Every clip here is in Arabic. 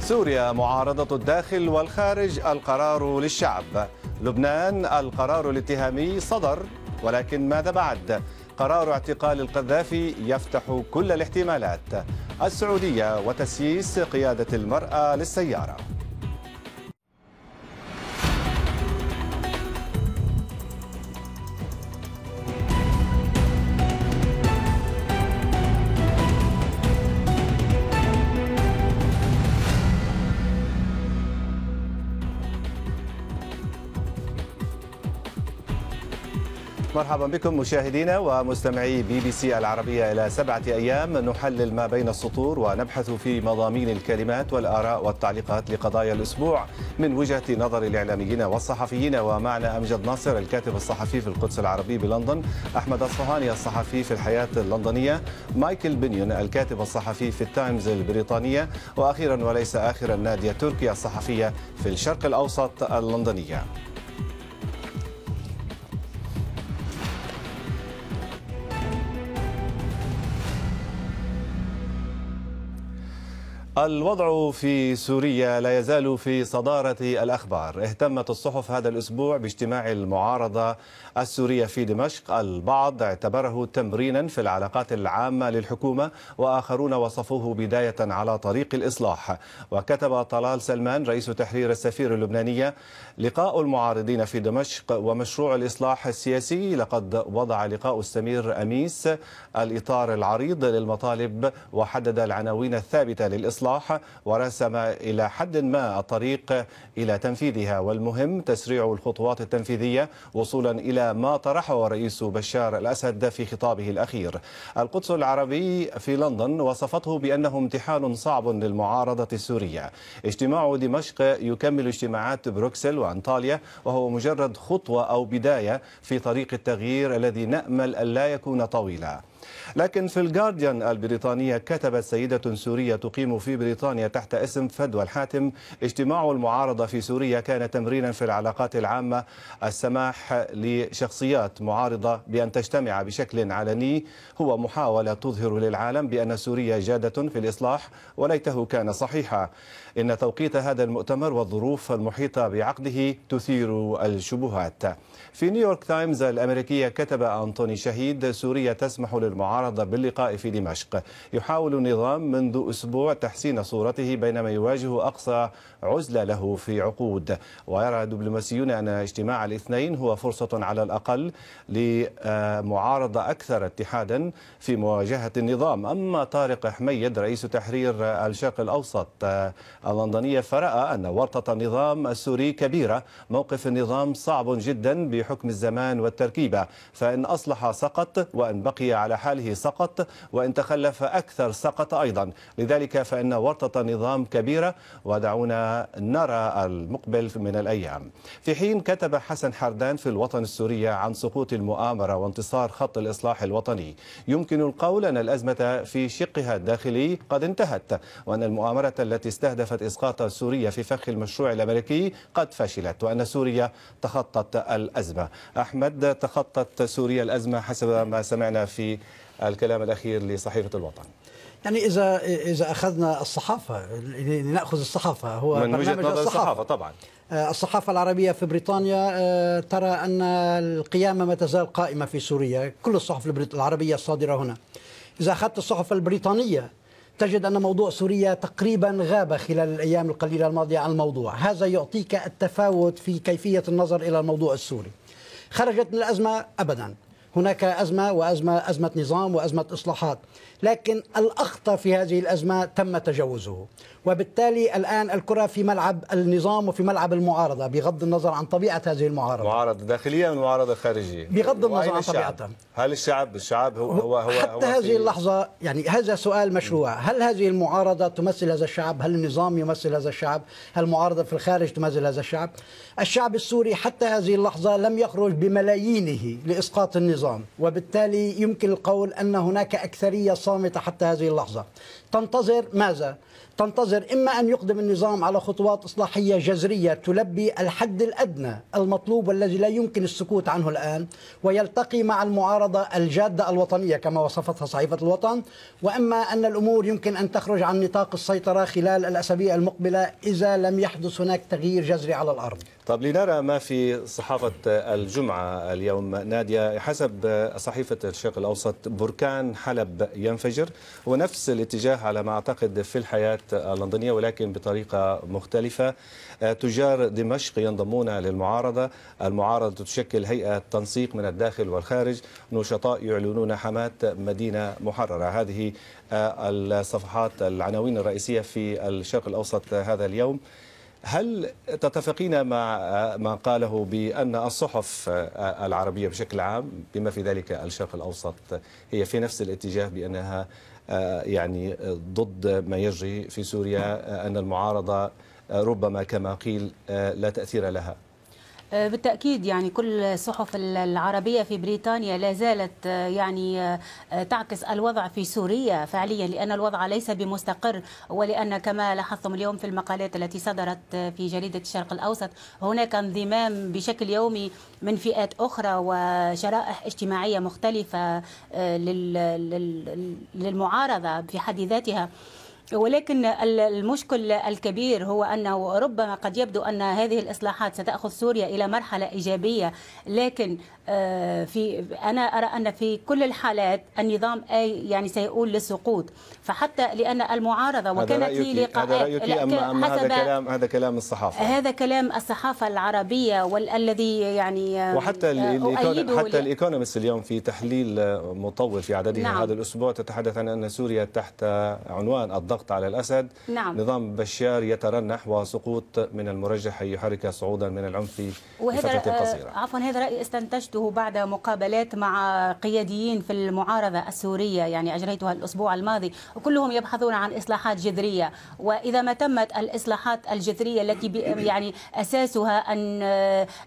سوريا معارضة الداخل والخارج القرار للشعب لبنان القرار الاتهامي صدر ولكن ماذا بعد؟ قرار اعتقال القذافي يفتح كل الاحتمالات السعودية وتسييس قيادة المرأة للسيارة مرحبا بكم مشاهدينا ومستمعي بي بي سي العربية إلى سبعة أيام نحلل ما بين السطور ونبحث في مضامين الكلمات والآراء والتعليقات لقضايا الأسبوع من وجهة نظر الإعلاميين والصحفيين ومعنا أمجد ناصر الكاتب الصحفي في القدس العربي بلندن أحمد الصهاني الصحفي في الحياة اللندنية مايكل بنيون الكاتب الصحفي في التايمز البريطانية وأخيرا وليس آخرا نادية تركيا الصحفية في الشرق الأوسط اللندنية الوضع في سوريا لا يزال في صدارة الأخبار اهتمت الصحف هذا الأسبوع باجتماع المعارضة السورية في دمشق البعض اعتبره تمرينا في العلاقات العامة للحكومة وآخرون وصفوه بداية على طريق الإصلاح وكتب طلال سلمان رئيس تحرير السفير اللبنانية لقاء المعارضين في دمشق ومشروع الإصلاح السياسي لقد وضع لقاء السمير أميس الإطار العريض للمطالب وحدد العناوين الثابتة للإصلاح ورسم إلى حد ما الطريق إلى تنفيذها والمهم تسريع الخطوات التنفيذية وصولا إلى ما طرحه الرئيس بشار الأسد في خطابه الأخير القدس العربي في لندن وصفته بأنه امتحان صعب للمعارضة السورية اجتماع دمشق يكمل اجتماعات بروكسل وأنطاليا وهو مجرد خطوة أو بداية في طريق التغيير الذي نأمل أن لا يكون طويلا لكن في الجارديان البريطانية كتبت سيدة سورية تقيم في بريطانيا تحت اسم فدوى الحاتم اجتماع المعارضة في سوريا كان تمرينا في العلاقات العامة السماح لشخصيات معارضة بأن تجتمع بشكل علني هو محاولة تظهر للعالم بأن سوريا جادة في الإصلاح وليته كان صحيحا إن توقيت هذا المؤتمر والظروف المحيطة بعقده تثير الشبهات في نيويورك تايمز الأمريكية كتب أنطوني شهيد سوريا تسمح للمعارضة باللقاء في دمشق يحاول النظام منذ أسبوع تحسين صورته بينما يواجه أقصى عزلة له في عقود ويرى دبلوماسيون أن اجتماع الاثنين هو فرصة على الأقل لمعارضة أكثر اتحادا في مواجهة النظام أما طارق حميد رئيس تحرير الشرق الأوسط اللندنية فرأى أن ورطة النظام السوري كبيرة موقف النظام صعب جدا بحكم الزمان والتركيبة فإن أصلح سقط وإن بقي على حاله سقط وإن تخلف أكثر سقط أيضا لذلك فإن ورطة النظام كبيرة ودعونا نرى المقبل من الأيام في حين كتب حسن حردان في الوطن السورية عن سقوط المؤامرة وانتصار خط الإصلاح الوطني يمكن القول أن الأزمة في شقها الداخلي قد انتهت وأن المؤامرة التي استهدف كشفت إسقاط سوريا في فخ المشروع الأمريكي قد فشلت وأن سوريا تخطت الأزمة أحمد تخطت سوريا الأزمة حسب ما سمعنا في الكلام الأخير لصحيفة الوطن يعني إذا إذا أخذنا الصحافة لنأخذ الصحافة هو من وجهة نظر الصحافة طبعا آه، الصحافة العربية في بريطانيا آه، ترى أن القيامة ما تزال قائمة في سوريا كل الصحف العربية الصادرة هنا إذا أخذت الصحف البريطانية تجد أن موضوع سوريا تقريبا غاب خلال الأيام القليلة الماضية عن الموضوع هذا يعطيك التفاوت في كيفية النظر إلى الموضوع السوري خرجت من الأزمة أبدا هناك أزمة وأزمة أزمة نظام وأزمة إصلاحات لكن الأخطر في هذه الأزمة تم تجاوزه وبالتالي الآن الكرة في ملعب النظام وفي ملعب المعارضة بغض النظر عن طبيعة هذه المعارضة معارضة داخلية معارضة خارجية بغض النظر عن طبيعتها هل الشعب الشعب هو هو هو حتى هو هذه اللحظة يعني هذا سؤال مشروع هل هذه المعارضة تمثل هذا الشعب هل النظام يمثل هذا الشعب هل المعارضة في الخارج تمثل هذا الشعب الشعب السوري حتى هذه اللحظة لم يخرج بملايينه لإسقاط النظام وبالتالي يمكن القول أن هناك أكثرية صامتة حتى هذه اللحظة تنتظر ماذا؟ تنتظر إما أن يقدم النظام على خطوات إصلاحية جذرية تلبي الحد الأدنى المطلوب والذي لا يمكن السكوت عنه الآن ويلتقي مع المعارضة الجادة الوطنية كما وصفتها صحيفة الوطن وإما أن الأمور يمكن أن تخرج عن نطاق السيطرة خلال الأسابيع المقبلة إذا لم يحدث هناك تغيير جذري على الأرض طب لنرى ما في صحافة الجمعة اليوم نادية حسب صحيفة الشرق الأوسط بركان حلب ينفجر هو نفس الاتجاه على ما أعتقد في الحياة اللندنية ولكن بطريقة مختلفة تجار دمشق ينضمون للمعارضة المعارضة تشكل هيئة تنسيق من الداخل والخارج نشطاء يعلنون حماة مدينة محررة هذه الصفحات العناوين الرئيسية في الشرق الأوسط هذا اليوم هل تتفقين مع ما قاله بأن الصحف العربية بشكل عام بما في ذلك الشرق الأوسط هي في نفس الاتجاه بأنها يعني ضد ما يجري في سوريا أن المعارضة ربما كما قيل لا تأثير لها آه، بالتأكيد يعني كل الصحف العربية في بريطانيا لا زالت آه، يعني آه، تعكس الوضع في سوريا فعليا لأن الوضع ليس بمستقر ولأن كما لاحظتم اليوم في المقالات التي صدرت في جريدة الشرق الأوسط هناك انضمام بشكل يومي من فئات أخرى وشرائح اجتماعية مختلفة للمعارضة في حد ذاتها ولكن المشكل الكبير هو أنه ربما قد يبدو أن هذه الإصلاحات ستأخذ سوريا إلى مرحلة إيجابية لكن آه، في أنا أرى أن في كل الحالات النظام أي يعني سيؤول للسقوط فحتى لأن المعارضة وكانت لي لقاءات هذا رأيك أم, أم هذا كلام هذا كلام الصحافة هذا كلام الصحافة العربية والذي يعني آه، وحتى آه، حتى الإيكونومست اليوم في تحليل مطول في عددها نعم. هذا الأسبوع تتحدث عن أن سوريا تحت عنوان الضغط الضغط على الأسد نعم. نظام بشار يترنح وسقوط من المرجح يحرك صعودا من العنف فترة قصيرة عفوا هذا رأي استنتجته بعد مقابلات مع قياديين في المعارضة السورية يعني أجريتها الأسبوع الماضي وكلهم يبحثون عن إصلاحات جذرية وإذا ما تمت الإصلاحات الجذرية التي يعني أساسها أن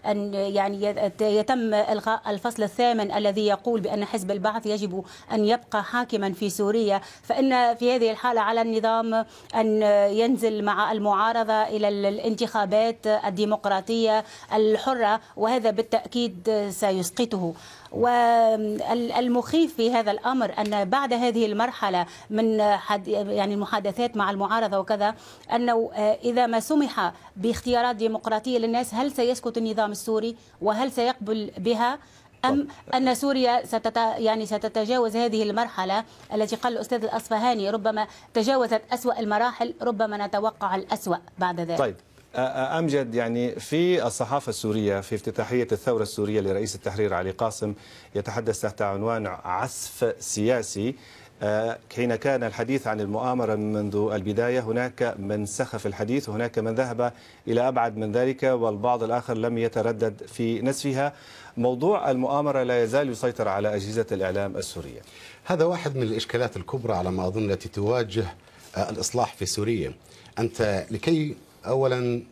أن يعني يتم إلغاء الفصل الثامن الذي يقول بأن حزب البعث يجب أن يبقى حاكما في سوريا فإن في هذه الحالة على النظام النظام أن ينزل مع المعارضة إلى الانتخابات الديمقراطية الحرة وهذا بالتأكيد سيسقطه والمخيف في هذا الامر ان بعد هذه المرحله من يعني المحادثات مع المعارضه وكذا انه اذا ما سمح باختيارات ديمقراطيه للناس هل سيسكت النظام السوري وهل سيقبل بها أم طيب. أن سوريا ستت يعني ستتجاوز هذه المرحلة التي قال الأستاذ الأصفهاني ربما تجاوزت أسوأ المراحل ربما نتوقع الأسوأ بعد ذلك طيب أمجد يعني في الصحافة السورية في افتتاحية الثورة السورية لرئيس التحرير علي قاسم يتحدث تحت عنوان عسف سياسي حين كان الحديث عن المؤامرة منذ البداية هناك من سخف الحديث وهناك من ذهب إلى أبعد من ذلك والبعض الآخر لم يتردد في نسفها موضوع المؤامرة لا يزال يسيطر على أجهزة الإعلام السورية هذا واحد من الإشكالات الكبرى على ما أظن التي تواجه آه، الإصلاح في سوريا أنت لكي أولا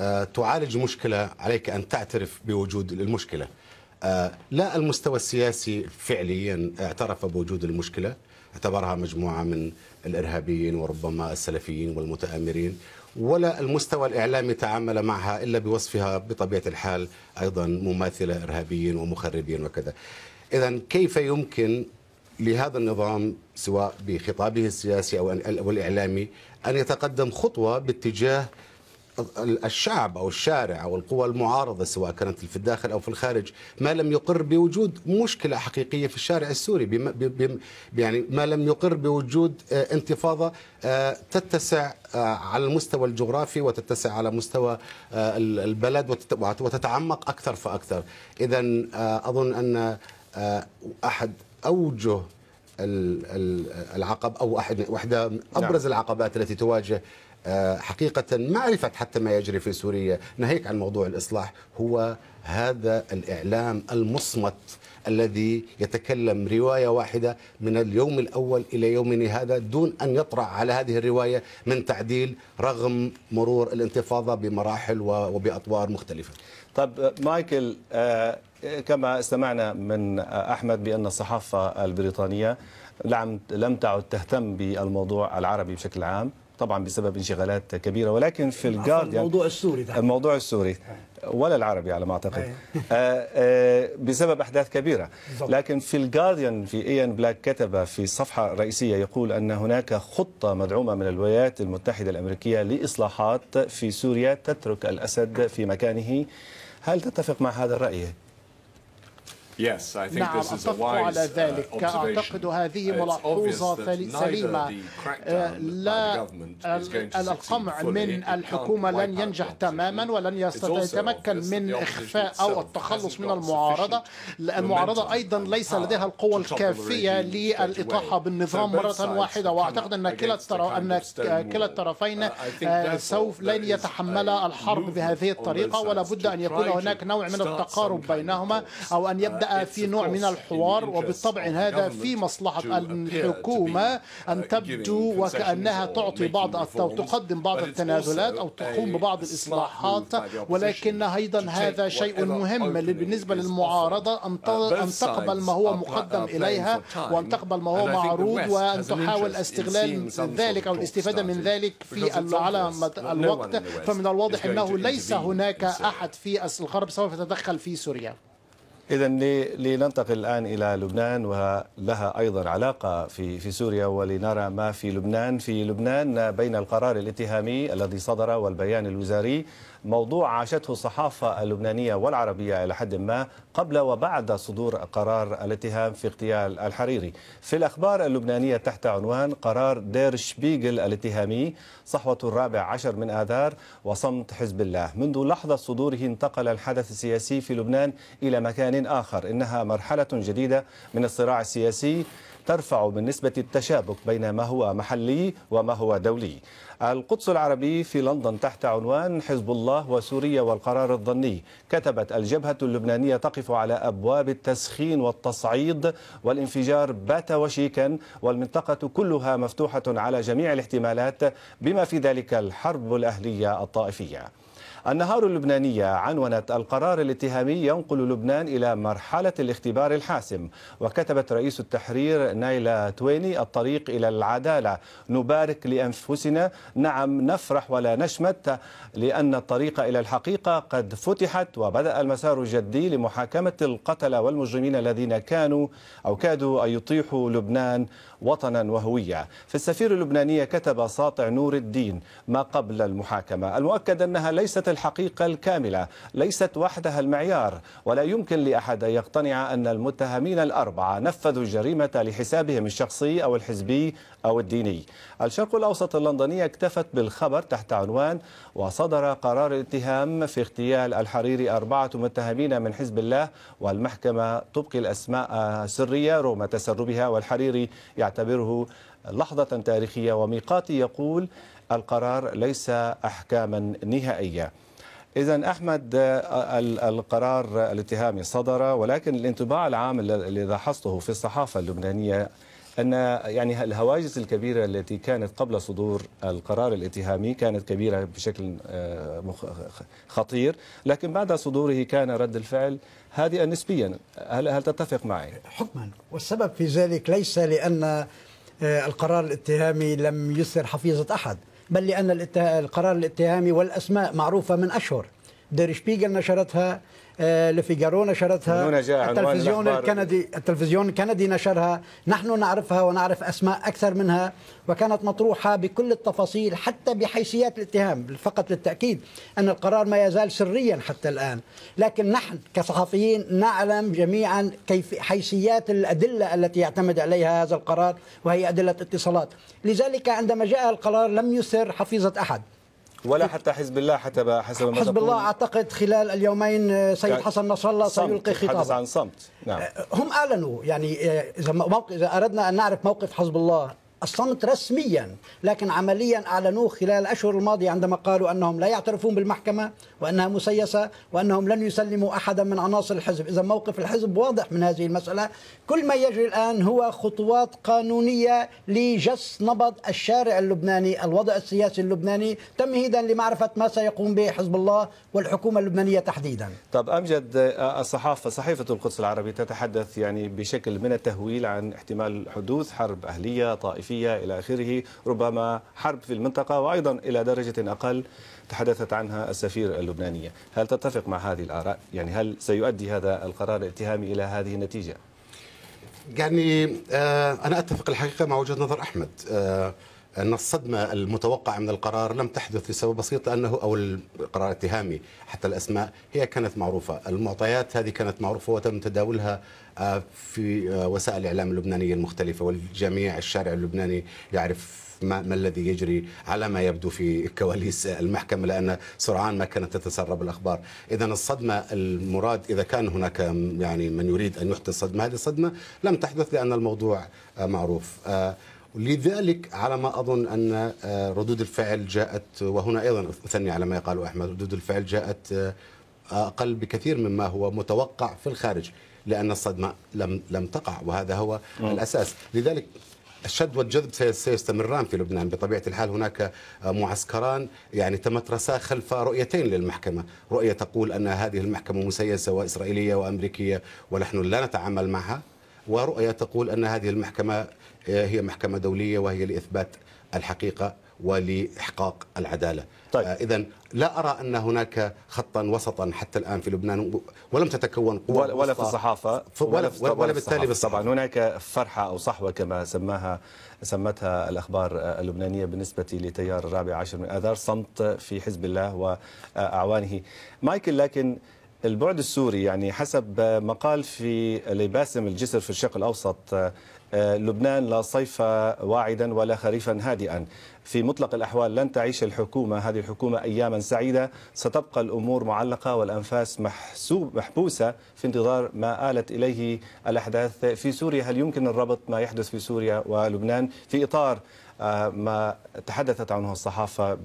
آه، تعالج مشكلة عليك أن تعترف بوجود المشكلة آه، لا المستوى السياسي فعليا اعترف بوجود المشكله اعتبرها مجموعه من الارهابيين وربما السلفيين والمتامرين ولا المستوى الإعلامي تعامل معها إلا بوصفها بطبيعة الحال أيضا مماثلة إرهابيين ومخربين وكذا إذا كيف يمكن لهذا النظام سواء بخطابه السياسي أو الإعلامي أن يتقدم خطوة باتجاه الشعب او الشارع او القوى المعارضه سواء كانت في الداخل او في الخارج ما لم يقر بوجود مشكله حقيقيه في الشارع السوري بم بم يعني ما لم يقر بوجود آه، انتفاضه آه، تتسع آه، على المستوى الجغرافي وتتسع على مستوى البلد وتتعمق اكثر فاكثر اذا اظن ان احد اوجه العقب او احد واحده ابرز نعم. العقبات التي تواجه آه، حقيقة معرفة حتى ما يجري في سوريا ناهيك عن موضوع الإصلاح هو هذا الإعلام المصمت الذي يتكلم رواية واحدة من اليوم الأول إلى يومنا هذا دون أن يطرأ على هذه الرواية من تعديل رغم مرور الانتفاضة بمراحل وبأطوار مختلفة طب مايكل آه، كما استمعنا من أحمد بأن الصحافة البريطانية لم تعد تهتم بالموضوع العربي بشكل عام طبعا بسبب انشغالات كبيره ولكن في الجارديان الموضوع السوري ده الموضوع السوري ولا العربي على ما اعتقد آه، آه، بسبب احداث كبيره لكن في الجارديان في ايان بلاك كتب في صفحه رئيسيه يقول ان هناك خطه مدعومه من الولايات المتحده الامريكيه لاصلاحات في سوريا تترك الاسد في مكانه هل تتفق مع هذا الراي نعم على uh, ذلك أعتقد هذه ملاحظة سليمة آه، لا القمع من الحكومة لن ينجح تماما ولن يتمكن من إخفاء أو التخلص من المعارضة المعارضة أيضا ليس لديها القوة الكافية للإطاحة بالنظام مرة واحدة وأعتقد أن كلا أن كلا الطرفين آه، سوف لن يتحملا الحرب بهذه الطريقة ولا بد أن يكون هناك نوع من التقارب بينهما أو أن يبدأ بدأ في نوع من الحوار وبالطبع هذا في مصلحة الحكومة uh, أن تبدو وكأنها تعطي بعض أو تقدم بعض التنازلات أو تقوم ببعض الإصلاحات ولكن أيضا هذا شيء مهم بالنسبة للمعارضة أن uh, تقبل ما هو مقدم إليها وأن تقبل ما هو معروض وأن تحاول استغلال ذلك أو الاستفادة من ذلك في على الوقت فمن الواضح أنه ليس هناك أحد في الغرب سوف يتدخل في سوريا إذا لننتقل الآن إلى لبنان ولها أيضا علاقة في في سوريا ولنرى ما في لبنان في لبنان بين القرار الاتهامي الذي صدر والبيان الوزاري موضوع عاشته الصحافة اللبنانية والعربية إلى حد ما قبل وبعد صدور قرار الاتهام في اغتيال الحريري في الأخبار اللبنانية تحت عنوان قرار دير شبيغل الاتهامي صحوة الرابع عشر من آذار وصمت حزب الله منذ لحظة صدوره انتقل الحدث السياسي في لبنان إلى مكان آخر إنها مرحلة جديدة من الصراع السياسي ترفع من نسبة التشابك بين ما هو محلي وما هو دولي القدس العربي في لندن تحت عنوان حزب الله وسوريا والقرار الظني كتبت الجبهة اللبنانية تقف على أبواب التسخين والتصعيد والانفجار بات وشيكا والمنطقة كلها مفتوحة على جميع الاحتمالات بما في ذلك الحرب الأهلية الطائفية النهار اللبنانية عنونت القرار الاتهامي ينقل لبنان إلى مرحلة الاختبار الحاسم وكتبت رئيس التحرير نايلا تويني الطريق إلى العدالة نبارك لأنفسنا نعم نفرح ولا نشمت لأن الطريق إلى الحقيقة قد فتحت وبدأ المسار الجدي لمحاكمة القتلة والمجرمين الذين كانوا أو كادوا أن يطيحوا لبنان وطنا وهوية في السفير اللبنانية كتب ساطع نور الدين ما قبل المحاكمة المؤكد أنها ليست الحقيقة الكاملة ليست وحدها المعيار ولا يمكن لأحد أن يقتنع أن المتهمين الأربعة نفذوا الجريمة لحسابهم الشخصي أو الحزبي أو الديني الشرق الأوسط اللندنية اكتفت بالخبر تحت عنوان وصدر قرار الاتهام في اغتيال الحريري أربعة متهمين من حزب الله والمحكمة تبقي الأسماء سرية رغم تسربها والحريري يعتبر يعتبره لحظة تاريخية وميقاتي يقول القرار ليس أحكاما نهائية إذا أحمد القرار الاتهامي صدر ولكن الانطباع العام الذي لاحظته في الصحافة اللبنانية أن يعني الهواجس الكبيرة التي كانت قبل صدور القرار الاتهامي كانت كبيرة بشكل آه، خطير لكن بعد صدوره كان رد الفعل هادئا نسبيا هل, هل تتفق معي؟ حكما والسبب في ذلك ليس لأن آه، القرار الاتهامي لم يثر حفيظة أحد بل لأن القرار الاتهامي والأسماء معروفة من أشهر دير شبيغل نشرتها آه، لفيجارو نشرتها التلفزيون الكندي التلفزيون الكندي نشرها نحن نعرفها ونعرف أسماء أكثر منها وكانت مطروحة بكل التفاصيل حتى بحيثيات الاتهام فقط للتأكيد أن القرار ما يزال سريا حتى الآن لكن نحن كصحفيين نعلم جميعا كيف حيثيات الأدلة التي يعتمد عليها هذا القرار وهي أدلة اتصالات لذلك عندما جاء القرار لم يثر حفيظة أحد ولا حتى حزب الله حتى حسب ما حزب الله اعتقد خلال اليومين سيد حسن نصر الله سيلقي خطابا عن صمت نعم أه، هم اعلنوا يعني اذا اذا اردنا ان نعرف موقف حزب الله الصمت رسميا لكن عمليا أعلنوه خلال الأشهر الماضية عندما قالوا أنهم لا يعترفون بالمحكمة وأنها مسيسة وأنهم لن يسلموا أحدا من عناصر الحزب إذا موقف الحزب واضح من هذه المسألة كل ما يجري الآن هو خطوات قانونية لجس نبض الشارع اللبناني الوضع السياسي اللبناني تمهيدا لمعرفة ما سيقوم به حزب الله والحكومة اللبنانية تحديدا طب أمجد الصحافة صحيفة القدس العربي تتحدث يعني بشكل من التهويل عن احتمال حدوث حرب أهلية طائفية الجنسية إلى آخره ربما حرب في المنطقة وأيضا إلى درجة أقل تحدثت عنها السفير اللبنانية هل تتفق مع هذه الآراء؟ يعني هل سيؤدي هذا القرار الاتهامي إلى هذه النتيجة؟ يعني آه، أنا أتفق الحقيقة مع وجهة نظر أحمد آه، أن الصدمة المتوقعة من القرار لم تحدث لسبب بسيط أنه أو القرار اتهامي حتى الأسماء هي كانت معروفة المعطيات هذه كانت معروفة وتم تداولها آه، في آه، وسائل الإعلام اللبنانية المختلفة والجميع الشارع اللبناني يعرف ما, ما الذي يجري على ما يبدو في كواليس المحكمة لأن سرعان ما كانت تتسرب الأخبار إذا الصدمة المراد إذا كان هناك يعني من يريد أن يحدث صدمة هذه الصدمة لم تحدث لأن الموضوع آه، معروف لذلك على ما اظن ان آه، ردود الفعل جاءت وهنا ايضا اثني على ما قاله احمد ردود الفعل جاءت آه، اقل بكثير مما هو متوقع في الخارج لان الصدمه لم لم تقع وهذا هو م. الاساس لذلك الشد والجذب سيستمران في لبنان بطبيعة الحال هناك آه، معسكران يعني تمترسا خلف رؤيتين للمحكمة رؤية تقول أن هذه المحكمة مسيسة وإسرائيلية وأمريكية ونحن لا نتعامل معها ورؤية تقول أن هذه المحكمة آه، هي محكمة دولية وهي لإثبات الحقيقة ولإحقاق العدالة طيب. آه، إذا لا أرى أن هناك خطا وسطا حتى الآن في لبنان ولم تتكون قوة ولا في الصحافة ولا, ولا, ولا بالتالي بالصحافة طبعا هناك فرحة أو صحوة كما سماها سمتها الأخبار اللبنانية بالنسبة لتيار الرابع عشر من آذار صمت في حزب الله وأعوانه مايكل لكن البعد السوري يعني حسب مقال في لباسم الجسر في الشرق الأوسط آه، لبنان لا صيف واعدا ولا خريفا هادئا في مطلق الأحوال لن تعيش الحكومة هذه الحكومة أياما سعيدة ستبقى الأمور معلقة والأنفاس محسوب محبوسة في انتظار ما آلت إليه الأحداث في سوريا هل يمكن الربط ما يحدث في سوريا ولبنان في إطار آه، ما تحدثت عنه الصحافة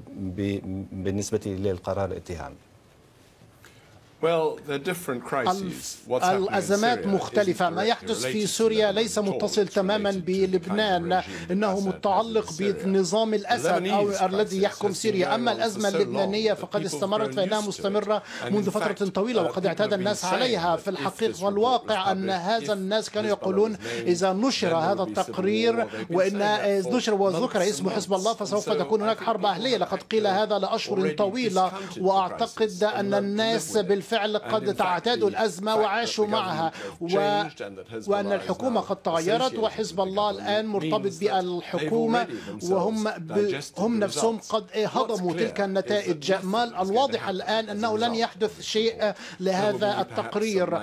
بالنسبة للقرار الاتهامي الأزمات مختلفة ما يحدث في سوريا ليس متصل تماما بلبنان إنه متعلق بنظام الأسد أو الذي يحكم سوريا أما الأزمة اللبنانية فقد استمرت فإنها مستمرة منذ فترة طويلة uh, وقد اعتاد الناس عليها في الحقيقة والواقع أن هذا الناس كانوا يقولون إذا نشر هذا التقرير وإن نشر وذكر اسم حزب الله فسوف oh, تكون هناك حرب أهلية لقد قيل هذا لأشهر طويلة وأعتقد أن الناس بالفعل بالفعل قد تعتادوا الأزمة وعاشوا معها و... وأن الحكومة قد تغيرت وحزب الله الآن مرتبط بالحكومة وهم ب... هم نفسهم قد هضموا تلك النتائج ما الواضح الآن أنه لن يحدث شيء لهذا التقرير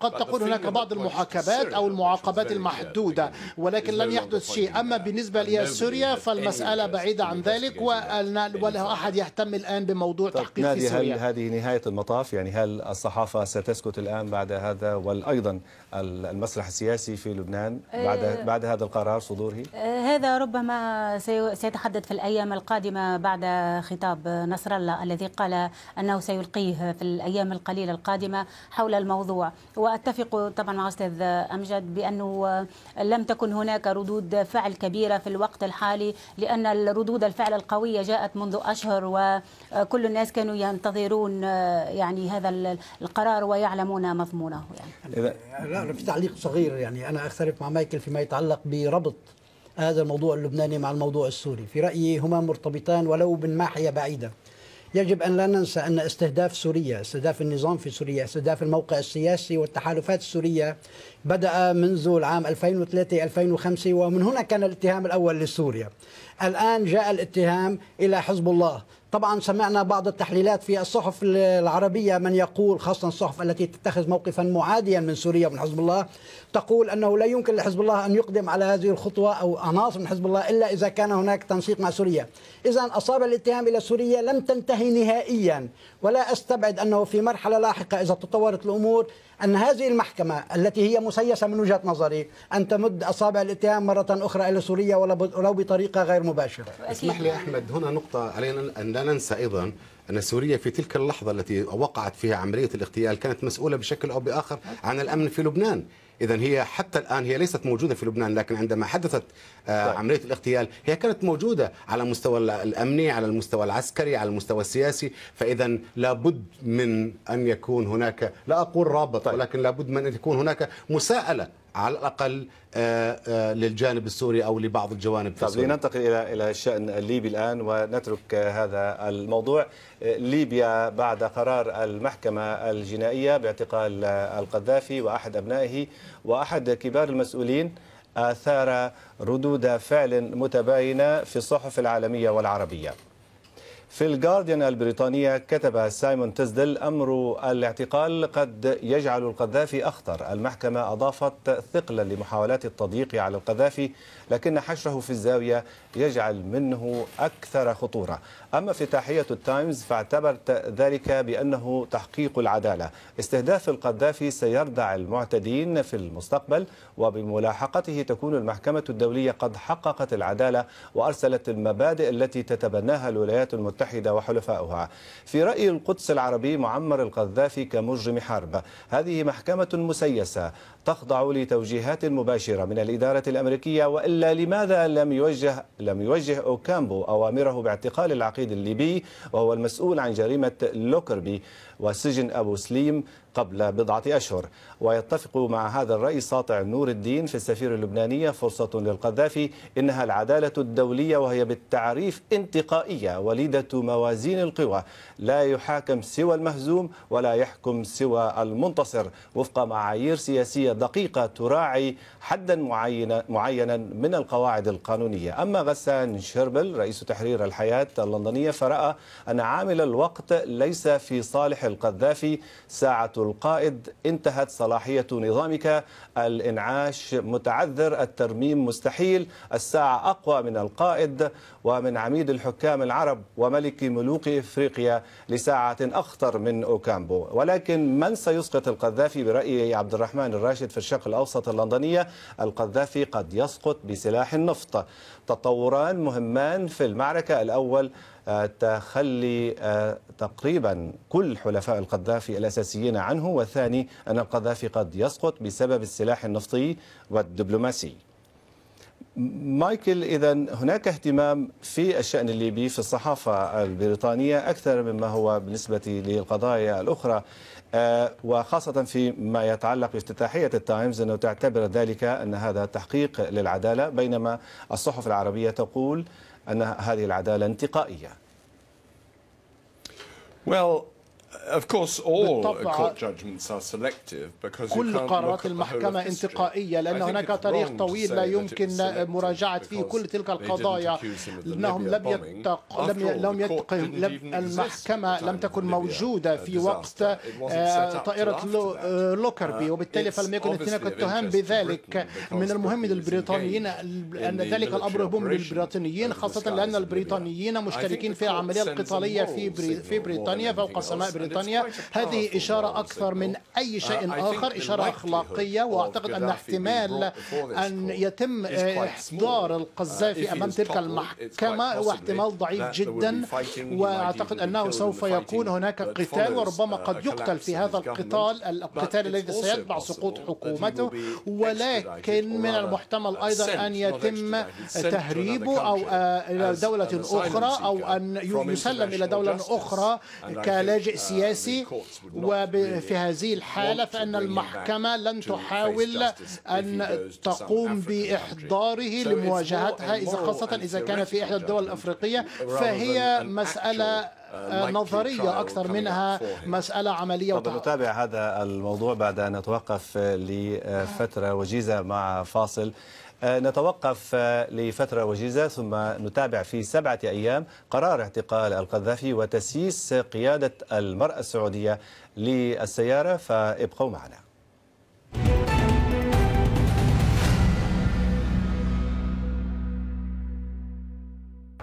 قد تكون هناك بعض المحاكمات أو المعاقبات المحدودة ولكن لن يحدث شيء أما بالنسبة لسوريا فالمسألة بعيدة عن ذلك ولا أحد يهتم الآن بموضوع طيب، تحقيق في سوريا هل هذه نهاية المطاف يعني هل الصحافة ستسكت الآن بعد هذا وأيضا المسرح السياسي في لبنان آه، بعد بعد هذا القرار صدوره؟ آه، هذا ربما سيتحدد في الايام القادمه بعد خطاب نصر الله الذي قال انه سيلقيه في الايام القليله القادمه حول الموضوع واتفق طبعا مع استاذ امجد بانه لم تكن هناك ردود فعل كبيره في الوقت الحالي لان الردود الفعل القويه جاءت منذ اشهر وكل الناس كانوا ينتظرون آه، يعني هذا القرار ويعلمون مضمونه يعني. انا في تعليق صغير يعني انا اختلف مع مايكل فيما يتعلق بربط هذا الموضوع اللبناني مع الموضوع السوري في رايي هما مرتبطان ولو من ناحيه بعيده يجب ان لا ننسى ان استهداف سوريا، استهداف النظام في سوريا، استهداف الموقع السياسي والتحالفات السوريه بدا منذ العام 2003 2005 ومن هنا كان الاتهام الاول لسوريا. الان جاء الاتهام الى حزب الله، طبعا سمعنا بعض التحليلات في الصحف العربية من يقول خاصة الصحف التي تتخذ موقفا معاديا من سوريا ومن حزب الله تقول أنه لا يمكن لحزب الله أن يقدم على هذه الخطوة أو عناصر من حزب الله إلا إذا كان هناك تنسيق مع سوريا إذا أصاب الاتهام إلى سوريا لم تنتهي نهائيا ولا أستبعد أنه في مرحلة لاحقة إذا تطورت الأمور أن هذه المحكمة التي هي مسيسة من وجهة نظري أن تمد أصابع الاتهام مرة أخرى إلى سوريا ولو بطريقة غير مباشرة اسمح لي أحمد هنا نقطة علينا أن لا ننسى أيضا أن سوريا في تلك اللحظة التي وقعت فيها عملية الاغتيال كانت مسؤولة بشكل أو بآخر عن الأمن في لبنان إذا هي حتى الآن هي ليست موجودة في لبنان لكن عندما حدثت آه، طيب. عملية الاغتيال هي كانت موجودة على المستوى الأمني على المستوى العسكري على المستوى السياسي فإذا لابد من أن يكون هناك لا أقول رابط طيب. ولكن لابد من أن تكون هناك مساءلة على الاقل آه، آه، للجانب السوري او لبعض الجوانب في طيب سوريا. لننتقل الى الى الشان الليبي الان ونترك آه، هذا الموضوع. ليبيا بعد قرار المحكمه الجنائيه باعتقال القذافي واحد ابنائه واحد كبار المسؤولين اثار ردود فعل متباينه في الصحف العالميه والعربيه. في الجارديان البريطانية كتب سايمون تزدل أمر الاعتقال قد يجعل القذافي أخطر المحكمة أضافت ثقلا لمحاولات التضييق على القذافي لكن حشره في الزاوية يجعل منه أكثر خطورة أما افتتاحية التايمز فاعتبرت ذلك بأنه تحقيق العدالة استهداف القذافي سيردع المعتدين في المستقبل وبملاحقته تكون المحكمة الدولية قد حققت العدالة وأرسلت المبادئ التي تتبناها الولايات المتحدة المتحدة وحلفائها في رأي القدس العربي معمر القذافي كمجرم حرب هذه محكمة مسيسة تخضع لتوجيهات مباشرة من الإدارة الأمريكية وإلا لماذا لم يوجه لم يوجه أوكامبو أوامره باعتقال العقيد الليبي وهو المسؤول عن جريمة لوكربي وسجن أبو سليم قبل بضعة أشهر ويتفق مع هذا الرأي ساطع نور الدين في السفير اللبنانية فرصة للقذافي إنها العدالة الدولية وهي بالتعريف انتقائية وليدة موازين القوى لا يحاكم سوى المهزوم ولا يحكم سوى المنتصر وفق معايير سياسية دقيقة تراعي حدا معينا معينا من القواعد القانونية أما غسان شربل رئيس تحرير الحياة اللندنية فرأى أن عامل الوقت ليس في صالح القذافي ساعة القائد انتهت صلاحية نظامك الإنعاش متعذر الترميم مستحيل الساعة أقوى من القائد ومن عميد الحكام العرب وملك ملوك إفريقيا لساعة أخطر من أوكامبو ولكن من سيسقط القذافي برأي عبد الرحمن الراشد المتواشد في الشرق الأوسط اللندنية القذافي قد يسقط بسلاح النفط تطوران مهمان في المعركة الأول آه، تخلي آه، تقريبا كل حلفاء القذافي الأساسيين عنه والثاني أن القذافي قد يسقط بسبب السلاح النفطي والدبلوماسي مايكل إذا هناك اهتمام في الشأن الليبي في الصحافة البريطانية أكثر مما هو بالنسبة للقضايا الأخرى آه، وخاصة فيما يتعلق بافتتاحية التايمز أنه تعتبر ذلك أن هذا تحقيق للعدالة بينما الصحف العربية تقول أن هذه العدالة انتقائية. Well, Of course, all court judgments are selective because كل قرارات المحكمة انتقائية لأن هناك تاريخ طويل لا يمكن مراجعة فيه كل تلك القضايا لأنهم لم يتق... لم ي... لم يتقهم المحكمة لم تكن موجودة في وقت آه، طائرة آه، لوكربي uh, وبالتالي فلم يكن هناك اتهام بذلك من المهم للبريطانيين أن ذلك الأمر مهم للبريطانيين خاصة لأن البريطانيين مشتركين في العملية القتالية في في بريطانيا فوق سماء بريطانيا هذه إشارة أكثر من أي uh, شيء آخر إشارة أخلاقية وأعتقد أن احتمال أن يتم آه، إحضار القذافي uh, أمام تلك المحكمة هو احتمال ضعيف جدا وأعتقد أنه سوف يكون هناك قتال وربما uh, قد يقتل في هذا القتال القتال الذي سيتبع سقوط حكومته ولكن من المحتمل أيضا أن يتم تهريبه أو آه، إلى دولة أخرى أو أن يسلم إلى دولة أخرى كلاجئ السياسي وفي هذه الحالة فإن المحكمة لن تحاول أن تقوم بإحضاره لمواجهتها إذا خاصة إذا كان في إحدى الدول الأفريقية فهي مسألة آه، uh, نظرية أكثر منها مسألة عملية نتابع هذا الموضوع بعد أن نتوقف لفترة وجيزة مع فاصل آه، نتوقف آه، لفترة وجيزة ثم نتابع في سبعة أيام قرار اعتقال القذافي وتسييس قيادة المرأة السعودية للسيارة فابقوا معنا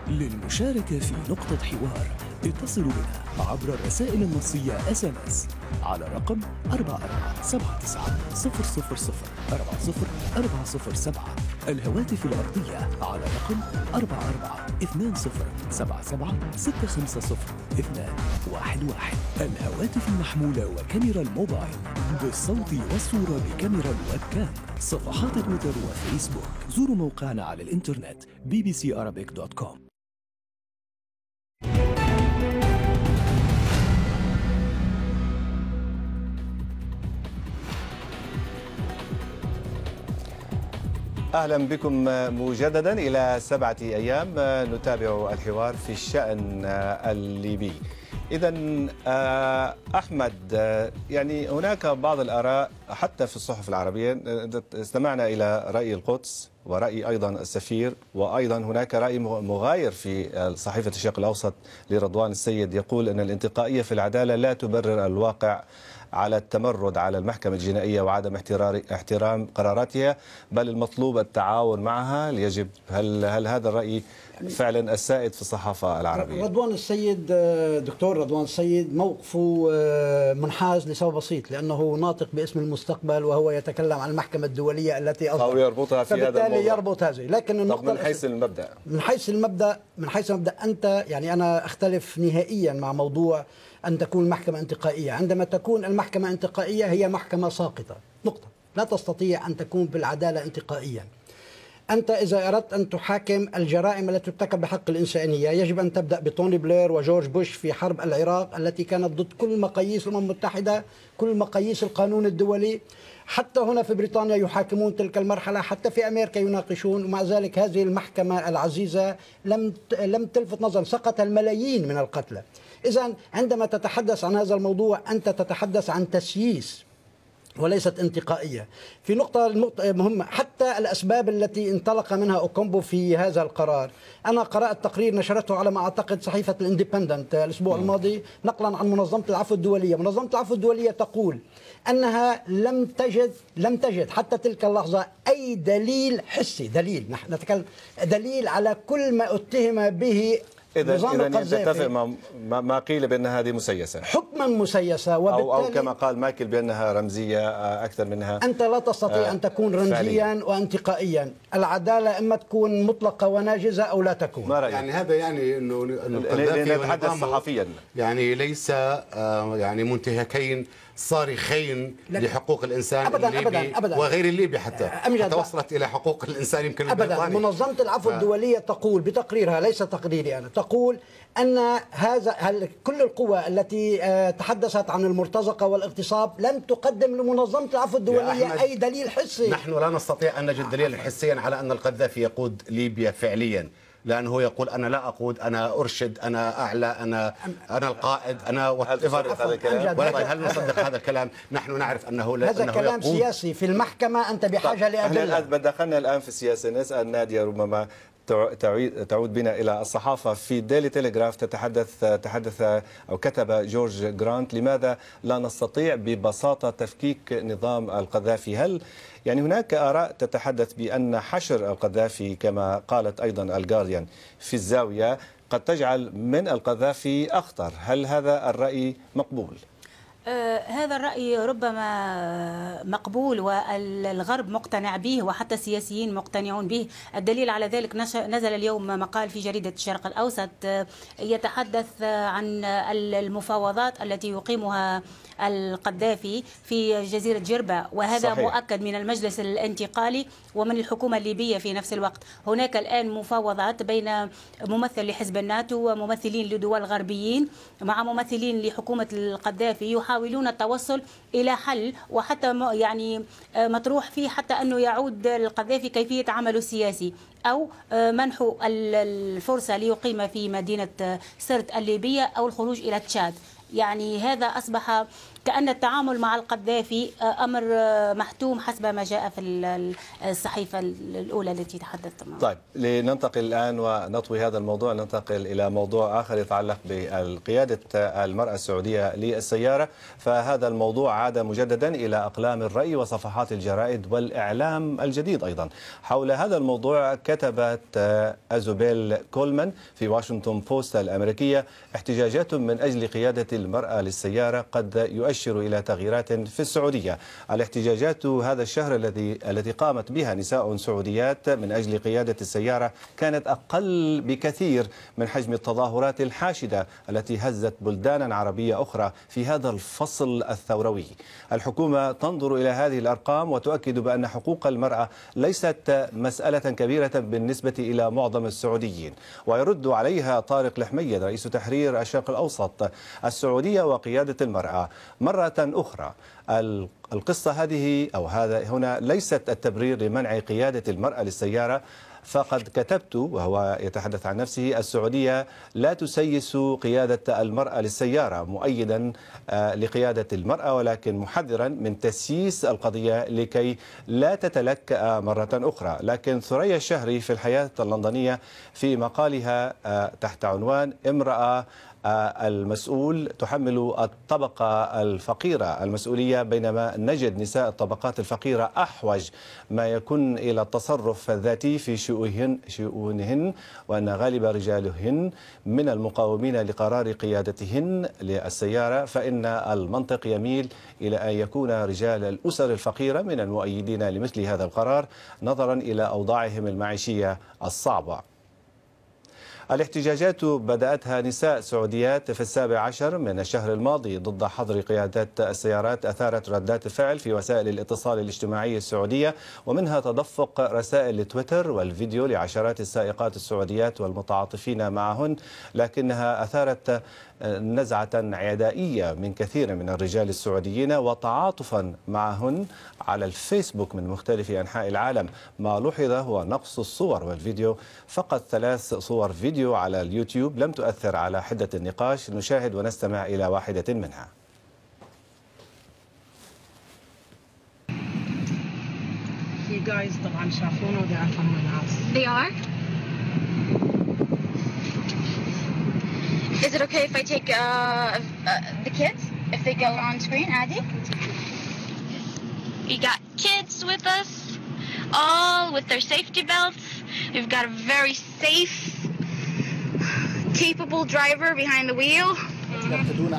للمشاركة في نقطة حوار اتصلوا بنا عبر الرسائل النصية اس ام اس على رقم 4479-000-40-407 الهواتف الأرضية على رقم 442077650 الهواتف المحمولة وكاميرا الموبايل بالصوت والصورة بكاميرا الويب كام صفحات تويتر وفيسبوك زوروا موقعنا على الإنترنت bbcarabic.com أهلا بكم مجددا إلى سبعة أيام نتابع الحوار في الشأن الليبي إذا آه، أحمد آه، يعني هناك بعض الآراء حتى في الصحف العربية استمعنا إلى رأي القدس ورأي أيضا السفير وأيضا هناك رأي مغاير في صحيفة الشرق الأوسط لرضوان السيد يقول أن الانتقائية في العدالة لا تبرر الواقع على التمرد على المحكمة الجنائية وعدم احترام قراراتها بل المطلوب التعاون معها ليجب هل هل هذا الرأي فعلا السائد في الصحافة العربية رضوان السيد آه، دكتور رضوان السيد موقفه آه، منحاز لسبب بسيط لأنه ناطق باسم المستقبل وهو يتكلم عن المحكمة الدولية التي أصدر أو يربطها في هذا الموضوع يربط هذه لكن النقطة من حيث المبدأ من حيث المبدأ من حيث المبدأ أنت يعني أنا أختلف نهائيا مع موضوع أن تكون المحكمة انتقائية عندما تكون المحكمة انتقائية هي محكمة ساقطة نقطة لا تستطيع أن تكون بالعدالة انتقائيا أنت إذا أردت أن تحاكم الجرائم التي ترتكب بحق الإنسانية يجب أن تبدأ بتوني بلير وجورج بوش في حرب العراق التي كانت ضد كل مقاييس الأمم المتحدة كل مقاييس القانون الدولي حتى هنا في بريطانيا يحاكمون تلك المرحلة حتى في أمريكا يناقشون ومع ذلك هذه المحكمة العزيزة لم لم تلفت نظر سقط الملايين من القتلى إذا عندما تتحدث عن هذا الموضوع أنت تتحدث عن تسييس وليست انتقائية في نقطة مهمة حتى الأسباب التي انطلق منها أوكومبو في هذا القرار أنا قرأت تقرير نشرته على ما أعتقد صحيفة الاندبندنت الأسبوع الماضي نقلا عن منظمة العفو الدولية منظمة العفو الدولية تقول أنها لم تجد لم تجد حتى تلك اللحظة أي دليل حسي دليل نحن نتكلم دليل على كل ما اتهم به إذا نظام القذافي يتفق مع ما قيل بأن هذه مسيسة حكما مسيسة وبالتالي أو, أو كما قال مايكل بأنها رمزية آه، أكثر منها أنت لا تستطيع آه، أن تكون رمزيا وانتقائيا العدالة إما تكون مطلقة وناجزة أو لا تكون ما رأيك؟ يعني هذا يعني أنه القذافي نتحدث صحفيا يعني ليس آه، يعني منتهكين صارخين لحقوق الانسان أبداً الليبي أبداً أبداً وغير الليبي حتى أمجد حتى وصلت الى حقوق الانسان يمكن أبداً البريطاني منظمه العفو ف... الدوليه تقول بتقريرها ليس تقريري انا تقول ان هذا كل القوى التي آه، تحدثت عن المرتزقه والاغتصاب لم تقدم لمنظمه العفو الدوليه اي دليل حسي نحن لا نستطيع ان نجد دليلا حسيا على ان القذافي يقود ليبيا فعليا لانه يقول انا لا اقود انا ارشد انا اعلى انا انا القائد انا ولكن هل نصدق هذا الكلام؟ نحن نعرف انه لا هذا أنه كلام سياسي في المحكمه انت طيب، بحاجه لادله احنا دخلنا الان في السياسه نسال ناديه ربما تعود بنا الى الصحافه في ديلي تيليغراف تتحدث تحدث او كتب جورج جرانت لماذا لا نستطيع ببساطه تفكيك نظام القذافي هل يعني هناك آراء تتحدث بأن حشر القذافي كما قالت أيضا الجارديان في الزاوية قد تجعل من القذافي أخطر هل هذا الرأي مقبول؟ آه، هذا الرأي ربما مقبول والغرب مقتنع به وحتى السياسيين مقتنعون به الدليل على ذلك نزل اليوم مقال في جريدة الشرق الأوسط آه، يتحدث عن المفاوضات التي يقيمها القذافي في جزيرة جربة وهذا صحيح. مؤكد من المجلس الانتقالي ومن الحكومة الليبية في نفس الوقت هناك الآن مفاوضات بين ممثل لحزب الناتو وممثلين لدول غربيين مع ممثلين لحكومة القذافي يحاول يحاولون التوصل إلى حل وحتى يعني آه، مطروح فيه حتى أنه يعود القذافي كيفية عمله السياسي أو آه، منح الفرصة ليقيم في مدينة آه، سرت الليبية أو الخروج إلى تشاد يعني هذا أصبح كأن التعامل مع القذافي آه، أمر آه، محتوم حسب ما جاء في الصحيفة الأولى التي تحدثت عنها طيب لننتقل الآن ونطوي هذا الموضوع ننتقل إلى موضوع آخر يتعلق بقيادة المرأة السعودية للسيارة فهذا الموضوع عاد مجددا إلى أقلام الرأي وصفحات الجرائد والإعلام الجديد أيضا حول هذا الموضوع كتبت آه، أزوبيل كولمان في واشنطن بوست الأمريكية احتجاجات من أجل قيادة المرأة للسيارة قد يؤشر تشير إلى تغييرات في السعودية الاحتجاجات هذا الشهر الذي التي قامت بها نساء سعوديات من أجل قيادة السيارة كانت أقل بكثير من حجم التظاهرات الحاشدة التي هزت بلدانا عربية أخرى في هذا الفصل الثوروي الحكومة تنظر إلى هذه الأرقام وتؤكد بأن حقوق المرأة ليست مسألة كبيرة بالنسبة إلى معظم السعوديين ويرد عليها طارق لحميد رئيس تحرير الشرق الأوسط السعودية وقيادة المرأة مرة أخرى القصة هذه أو هذا هنا ليست التبرير لمنع قيادة المرأة للسيارة فقد كتبت وهو يتحدث عن نفسه السعودية لا تسيس قيادة المرأة للسيارة مؤيدا آه، لقيادة المرأة ولكن محذرا من تسييس القضية لكي لا تتلكأ مرة أخرى لكن ثريا الشهري في الحياة اللندنية في مقالها آه، تحت عنوان امرأة المسؤول تحمل الطبقة الفقيرة المسؤولية بينما نجد نساء الطبقات الفقيرة أحوج ما يكون إلى التصرف الذاتي في شؤونهن, شؤونهن وأن غالب رجالهن من المقاومين لقرار قيادتهن للسيارة فإن المنطق يميل إلى أن يكون رجال الأسر الفقيرة من المؤيدين لمثل هذا القرار نظرا إلى أوضاعهم المعيشية الصعبة الاحتجاجات بدأتها نساء سعوديات في السابع عشر من الشهر الماضي ضد حظر قيادات السيارات أثارت ردات فعل في وسائل الاتصال الاجتماعي السعودية ومنها تدفق رسائل لتويتر والفيديو لعشرات السائقات السعوديات والمتعاطفين معهن لكنها أثارت نزعة عدائية من كثير من الرجال السعوديين وتعاطفا معهن على الفيسبوك من مختلف أنحاء العالم ما لحظ هو نقص الصور والفيديو فقط ثلاث صور فيديو على اليوتيوب لم تؤثر على حدة النقاش نشاهد ونستمع إلى واحدة منها You guys طبعا شافونا they are from They are? Is it okay if I take uh, uh, the kids? If they go on screen, Adi? We got kids with us, all with their safety belts. We've got a very safe, capable driver behind the wheel. Mm-hmm.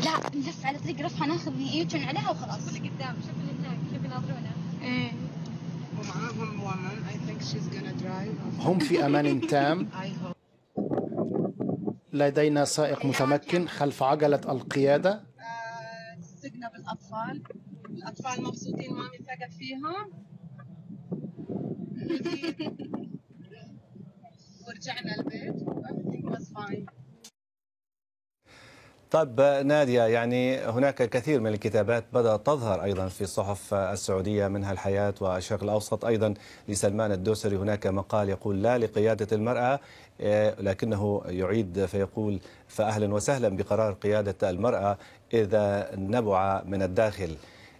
لا نلف على طريق ناخذ عليها وخلاص قدام شوف اللي هناك ايه هم في أمان تام لدينا سائق متمكن خلف عجلة القيادة سجنة بالأطفال الأطفال مبسوطين مامي سقط فيهم ورجعنا البيت everything was fine طب نادية يعني هناك الكثير من الكتابات بدأت تظهر أيضا في الصحف السعودية منها الحياة والشرق الأوسط أيضا لسلمان الدوسري هناك مقال يقول لا لقيادة المرأة آه، لكنه يعيد فيقول فأهلا وسهلا بقرار قيادة المرأة إذا نبع من الداخل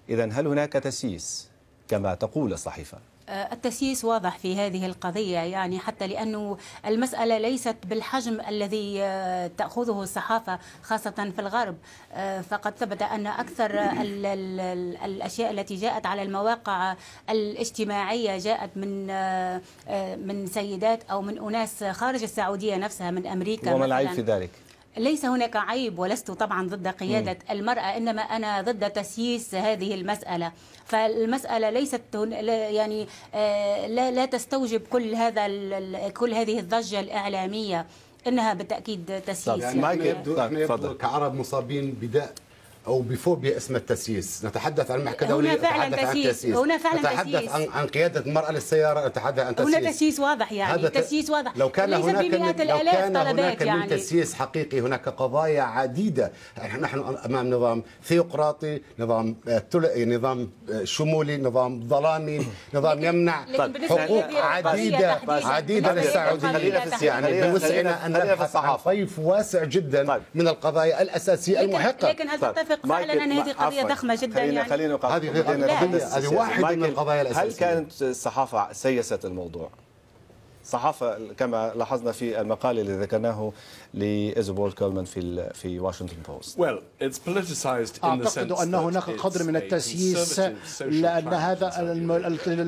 إذا هل هناك تسييس كما تقول الصحيفة؟ آه، التسييس واضح في هذه القضية يعني حتى لأنه المسألة ليست بالحجم الذي آه، تأخذه الصحافة خاصة في الغرب آه، فقد ثبت أن أكثر الأشياء التي جاءت على المواقع الاجتماعية جاءت من من سيدات أو من أناس خارج السعودية نفسها من أمريكا وما العيب في ذلك؟ ليس هناك عيب ولست طبعا ضد قيادة م. المرأة إنما أنا ضد تسييس هذه المسألة فالمسألة ليست يعني آه، لا, لا تستوجب كل هذا كل هذه الضجة الإعلامية انها بالتاكيد تسييس طيب يعني, يعني ما طيب، يبدو احنا كعرب مصابين بداء او بفوبيا اسم التسييس نتحدث عن محك دولي هنا فعلا تسييس هنا فعلا نتحدث عن, عن قياده المراه للسياره نتحدث عن تسييس هنا تسييس واضح يعني هذا تسييس واضح لو كان هناك بمئات الالاف كان هناك يعني. من تسييس حقيقي هناك قضايا عديده نحن امام نظام ثيوقراطي نظام آه، يعني نظام آه، شمولي نظام ظلامي نظام يمنع حقوق عديده عديده للسعوديين يعني بوسعنا ان نبحث عن طيف واسع جدا طيب. من القضايا الاساسيه المحقه لكن هل طيب. تتفق اتفق فعلا ان هذه قضيه ضخمه جدا خلينا يعني خلينا هذه هذه هذه واحده من القضايا الاساسيه هل كانت الصحافه سيست الموضوع؟ صحافه كما لاحظنا في المقال الذي ذكرناه لإيزابول كولمان في في واشنطن بوست. أعتقد أن هناك قدر من التسييس لأن هذا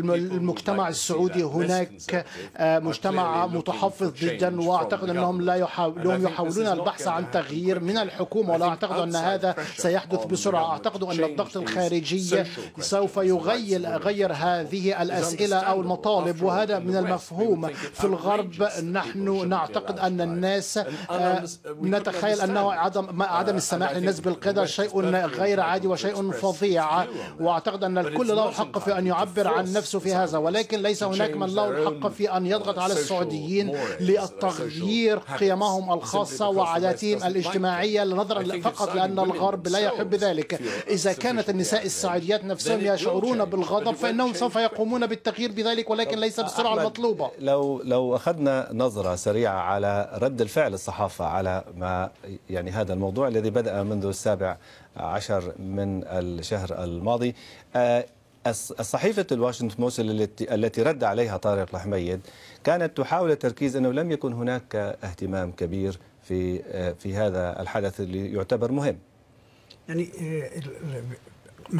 المجتمع السعودي هناك مجتمع متحفظ جدا وأعتقد أنهم لا يحاولون يحاولون البحث عن تغيير من الحكومة ولا أعتقد أن هذا سيحدث بسرعة أعتقد أن الضغط الخارجي سوف يغير غير هذه الأسئلة أو المطالب وهذا من المفهوم في الغرب نحن نعتقد أن الناس آه، نتخيل أنه عدم uh, عدم السماح للناس بالقدر شيء غير عادي وشيء فظيع وأعتقد أن الكل له الحق في أن يعبر عن نفسه في هذا ولكن ليس هناك من له الحق في أن uh, يضغط على السعوديين uh, لتغيير قيمهم الخاصة وعاداتهم الاجتماعية نظرا فقط لأن الغرب لا يحب ذلك إذا كانت النساء السعوديات نفسهم يشعرون بالغضب فإنهم سوف يقومون بالتغيير بذلك ولكن ليس بالسرعة المطلوبة لو لو أخذنا نظرة سريعة على رد الفعل الصحفي الصحافة على ما يعني هذا الموضوع الذي بدأ منذ السابع عشر من الشهر الماضي آه، الصحيفة الواشنطن موسل التي رد عليها طارق الحميد كانت تحاول التركيز أنه لم يكن هناك اهتمام كبير في آه، في هذا الحدث اللي يعتبر مهم يعني آه،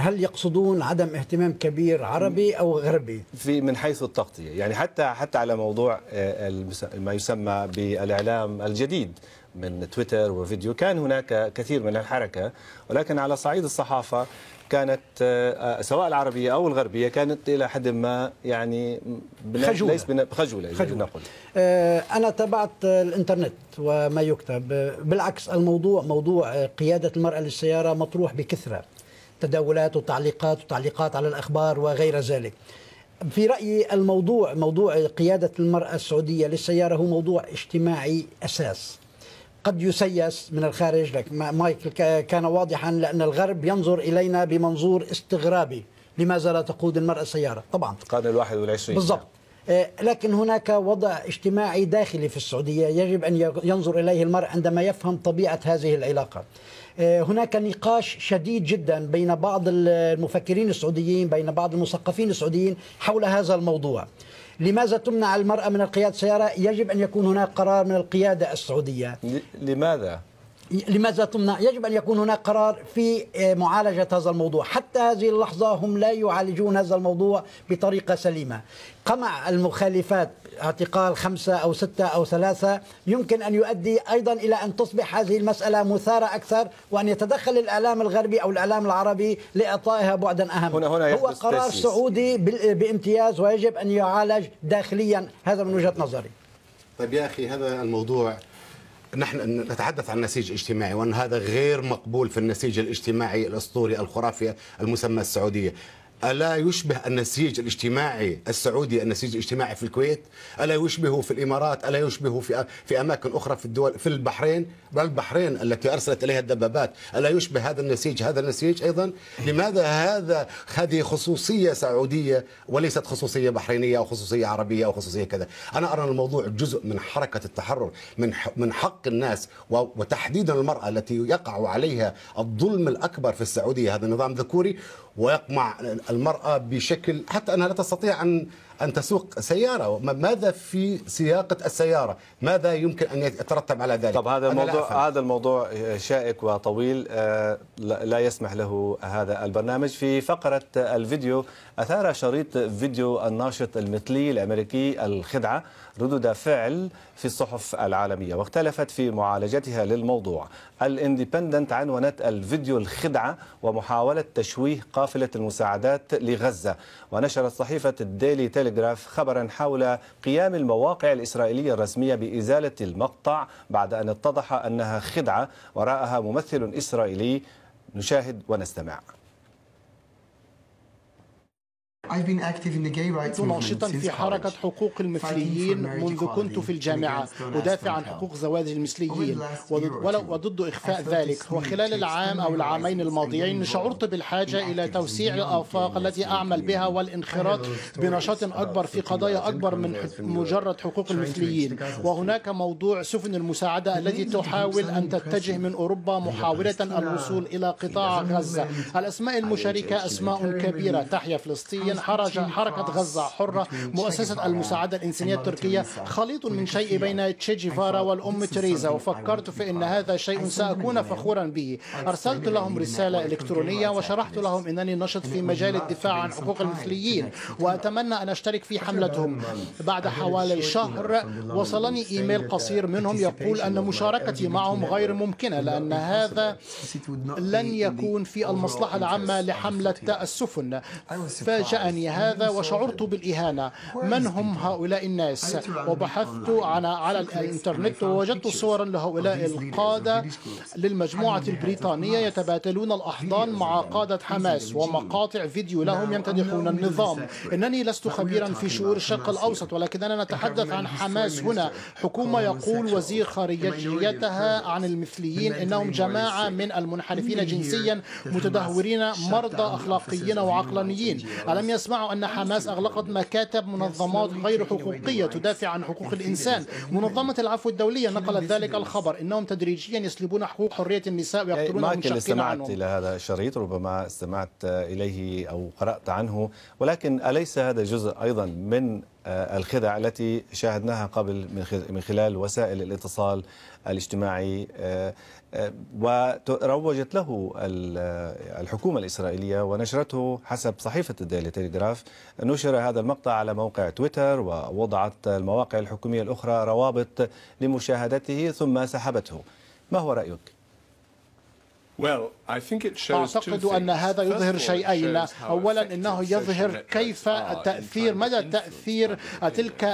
هل يقصدون عدم اهتمام كبير عربي او غربي في من حيث التغطيه يعني حتى حتى على موضوع آه، ما يسمى بالاعلام الجديد من تويتر وفيديو كان هناك كثير من الحركه ولكن على صعيد الصحافه كانت آه، سواء العربيه او الغربيه كانت الى حد ما يعني خجولة. ليس خجوله خجوله نقول آه، انا تابعت الانترنت وما يكتب بالعكس الموضوع موضوع قياده المراه للسياره مطروح بكثره تداولات وتعليقات وتعليقات على الأخبار وغير ذلك في رأيي الموضوع موضوع قيادة المرأة السعودية للسيارة هو موضوع اجتماعي أساس قد يسيس من الخارج لك مايكل كان واضحا لأن الغرب ينظر إلينا بمنظور استغرابي لماذا لا تقود المرأة السيارة طبعا القرن الواحد والعشرين بالضبط آه، لكن هناك وضع اجتماعي داخلي في السعودية يجب أن ينظر إليه المرء عندما يفهم طبيعة هذه العلاقة آه، هناك نقاش شديد جدا بين بعض المفكرين السعوديين بين بعض المثقفين السعوديين حول هذا الموضوع لماذا تمنع المرأة من القيادة السيارة يجب أن يكون هناك قرار من القيادة السعودية لماذا؟ لماذا تمنع؟ يجب ان يكون هناك قرار في آه، معالجه هذا الموضوع، حتى هذه اللحظه هم لا يعالجون هذا الموضوع بطريقه سليمه. قمع المخالفات اعتقال خمسه او سته او ثلاثه يمكن ان يؤدي ايضا الى ان تصبح هذه المساله مثاره اكثر وان يتدخل الاعلام الغربي او الاعلام العربي لاعطائها بعدا اهم. هنا هنا هو قرار تسيس. سعودي بامتياز ويجب ان يعالج داخليا هذا من وجهه نظري. طيب يا اخي هذا الموضوع نحن نتحدث عن نسيج اجتماعي وان هذا غير مقبول في النسيج الاجتماعي الاسطوري الخرافي المسمى السعوديه، ألا يشبه النسيج الاجتماعي السعودي النسيج الاجتماعي في الكويت ألا يشبهه في الإمارات ألا يشبهه في في أماكن أخرى في الدول في البحرين بل البحرين التي أرسلت إليها الدبابات ألا يشبه هذا النسيج هذا النسيج أيضا لماذا هذا هذه خصوصية سعودية وليست خصوصية بحرينية أو خصوصية عربية أو خصوصية كذا أنا أرى الموضوع جزء من حركة التحرر من من حق الناس وتحديدا المرأة التي يقع عليها الظلم الأكبر في السعودية هذا النظام ذكوري ويقمع المرأة بشكل حتى أنها لا تستطيع أن أن تسوق سيارة ماذا في سياقة السيارة ماذا يمكن أن يترتب على ذلك طب هذا الموضوع هذا الموضوع شائك وطويل آه، لا يسمح له هذا البرنامج في فقرة الفيديو أثار شريط فيديو الناشط المثلي الأمريكي الخدعة ردود فعل في الصحف العالمية واختلفت في معالجتها للموضوع الاندبندنت عنونت الفيديو الخدعة ومحاولة تشويه قافلة المساعدات لغزة ونشرت صحيفة الديلي تيلي تلغراف خبرا حول قيام المواقع الإسرائيلية الرسمية بإزالة المقطع بعد أن اتضح أنها خدعة وراءها ممثل إسرائيلي نشاهد ونستمع كنت ناشطا في حركة حقوق المثليين منذ كنت في الجامعة أدافع عن حقوق زواج المثليين وضد إخفاء ذلك وخلال العام أو العامين الماضيين شعرت بالحاجة إلى توسيع الآفاق التي أعمل بها والانخراط بنشاط أكبر في قضايا أكبر من مجرد حقوق المثليين وهناك موضوع سفن المساعدة التي تحاول أن تتجه من أوروبا محاولة الوصول إلى قطاع غزة الأسماء المشاركة أسماء كبيرة تحيا فلسطين الآن حركة غزة حرة مؤسسة المساعدة الإنسانية التركية خليط من شيء بين تشي جيفارا والأم تريزا وفكرت في أن هذا شيء سأكون فخورا به أرسلت لهم رسالة إلكترونية وشرحت لهم أنني نشط في مجال الدفاع عن حقوق المثليين وأتمنى أن أشترك في حملتهم بعد حوالي شهر وصلني إيميل قصير منهم يقول أن مشاركتي معهم غير ممكنة لأن هذا لن يكون في المصلحة العامة لحملة السفن فجاء جاءني هذا وشعرت بالإهانة من هم هؤلاء الناس وبحثت على على الإنترنت ووجدت صورا لهؤلاء القادة للمجموعة البريطانية يتبادلون الأحضان مع قادة حماس ومقاطع فيديو لهم يمتدحون النظام إنني لست خبيرا في شؤون الشرق الأوسط ولكننا نتحدث عن حماس هنا حكومة يقول وزير خارجيتها عن المثليين إنهم جماعة من المنحرفين جنسيا متدهورين مرضى أخلاقيين وعقلانيين ألم يسمعوا أن حماس أغلقت مكاتب منظمات غير حقوقية تدافع عن حقوق الإنسان منظمة العفو الدولية نقلت ذلك الخبر إنهم تدريجيا يسلبون حقوق حرية النساء ويقتلون عنهم استمعت إلى هذا الشريط ربما استمعت إليه أو قرأت عنه ولكن أليس هذا جزء أيضا من آه، الخدع التي شاهدناها قبل من خلال وسائل الاتصال الاجتماعي آه، آه، وروجت له آه، الحكومة الإسرائيلية ونشرته حسب صحيفة الديلي تيليغراف نشر هذا المقطع على موقع تويتر ووضعت المواقع الحكومية الأخرى روابط لمشاهدته ثم سحبته ما هو رأيك؟ أعتقد أن هذا يظهر شيئين أولا إنه يظهر كيف تأثير مدى تأثير تلك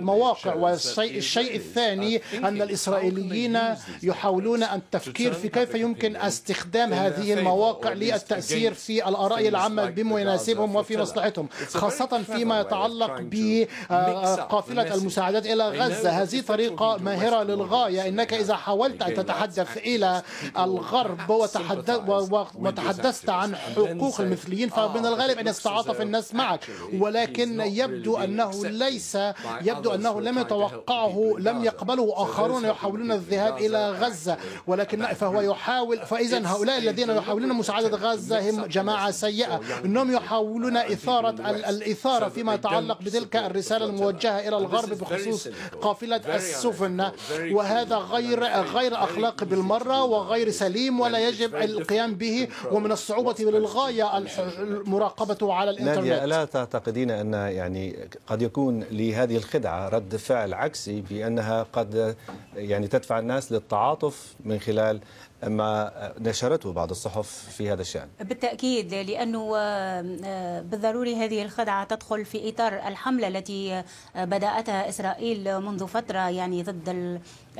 المواقع والشيء الثاني أن الإسرائيليين يحاولون أن التفكير في كيف يمكن استخدام هذه المواقع للتأثير في الآراء العامة بما يناسبهم وفي مصلحتهم خاصة فيما يتعلق بقافلة آه، المساعدات إلى غزة هذه طريقة ماهرة للغاية إنك إذا حاولت أن تتحدث إلى الغرب الحرب وتحدثت عن حقوق المثليين فمن ah, الغالب أن يتعاطف الناس معك ولكن يبدو أنه ليس يبدو أنه لم يتوقعه لم يقبله آخرون يحاولون الذهاب إلى غزة ولكن فهو يحاول فإذا هؤلاء الذين يحاولون مساعدة غزة هم جماعة سيئة أنهم يحاولون إثارة الإثارة فيما يتعلق بتلك الرسالة الموجهة إلى الغرب بخصوص قافلة السفن وهذا غير غير أخلاقي بالمرة وغير سليم ولا يجب القيام به ومن الصعوبة للغاية المراقبة على الإنترنت لا تعتقدين أن يعني قد يكون لهذه الخدعة رد فعل عكسي بأنها قد يعني تدفع الناس للتعاطف من خلال ما نشرته بعض الصحف في هذا الشأن بالتأكيد لأنه آه، آه، بالضروري هذه الخدعة تدخل في إطار الحملة التي بدأتها إسرائيل منذ فترة يعني ضد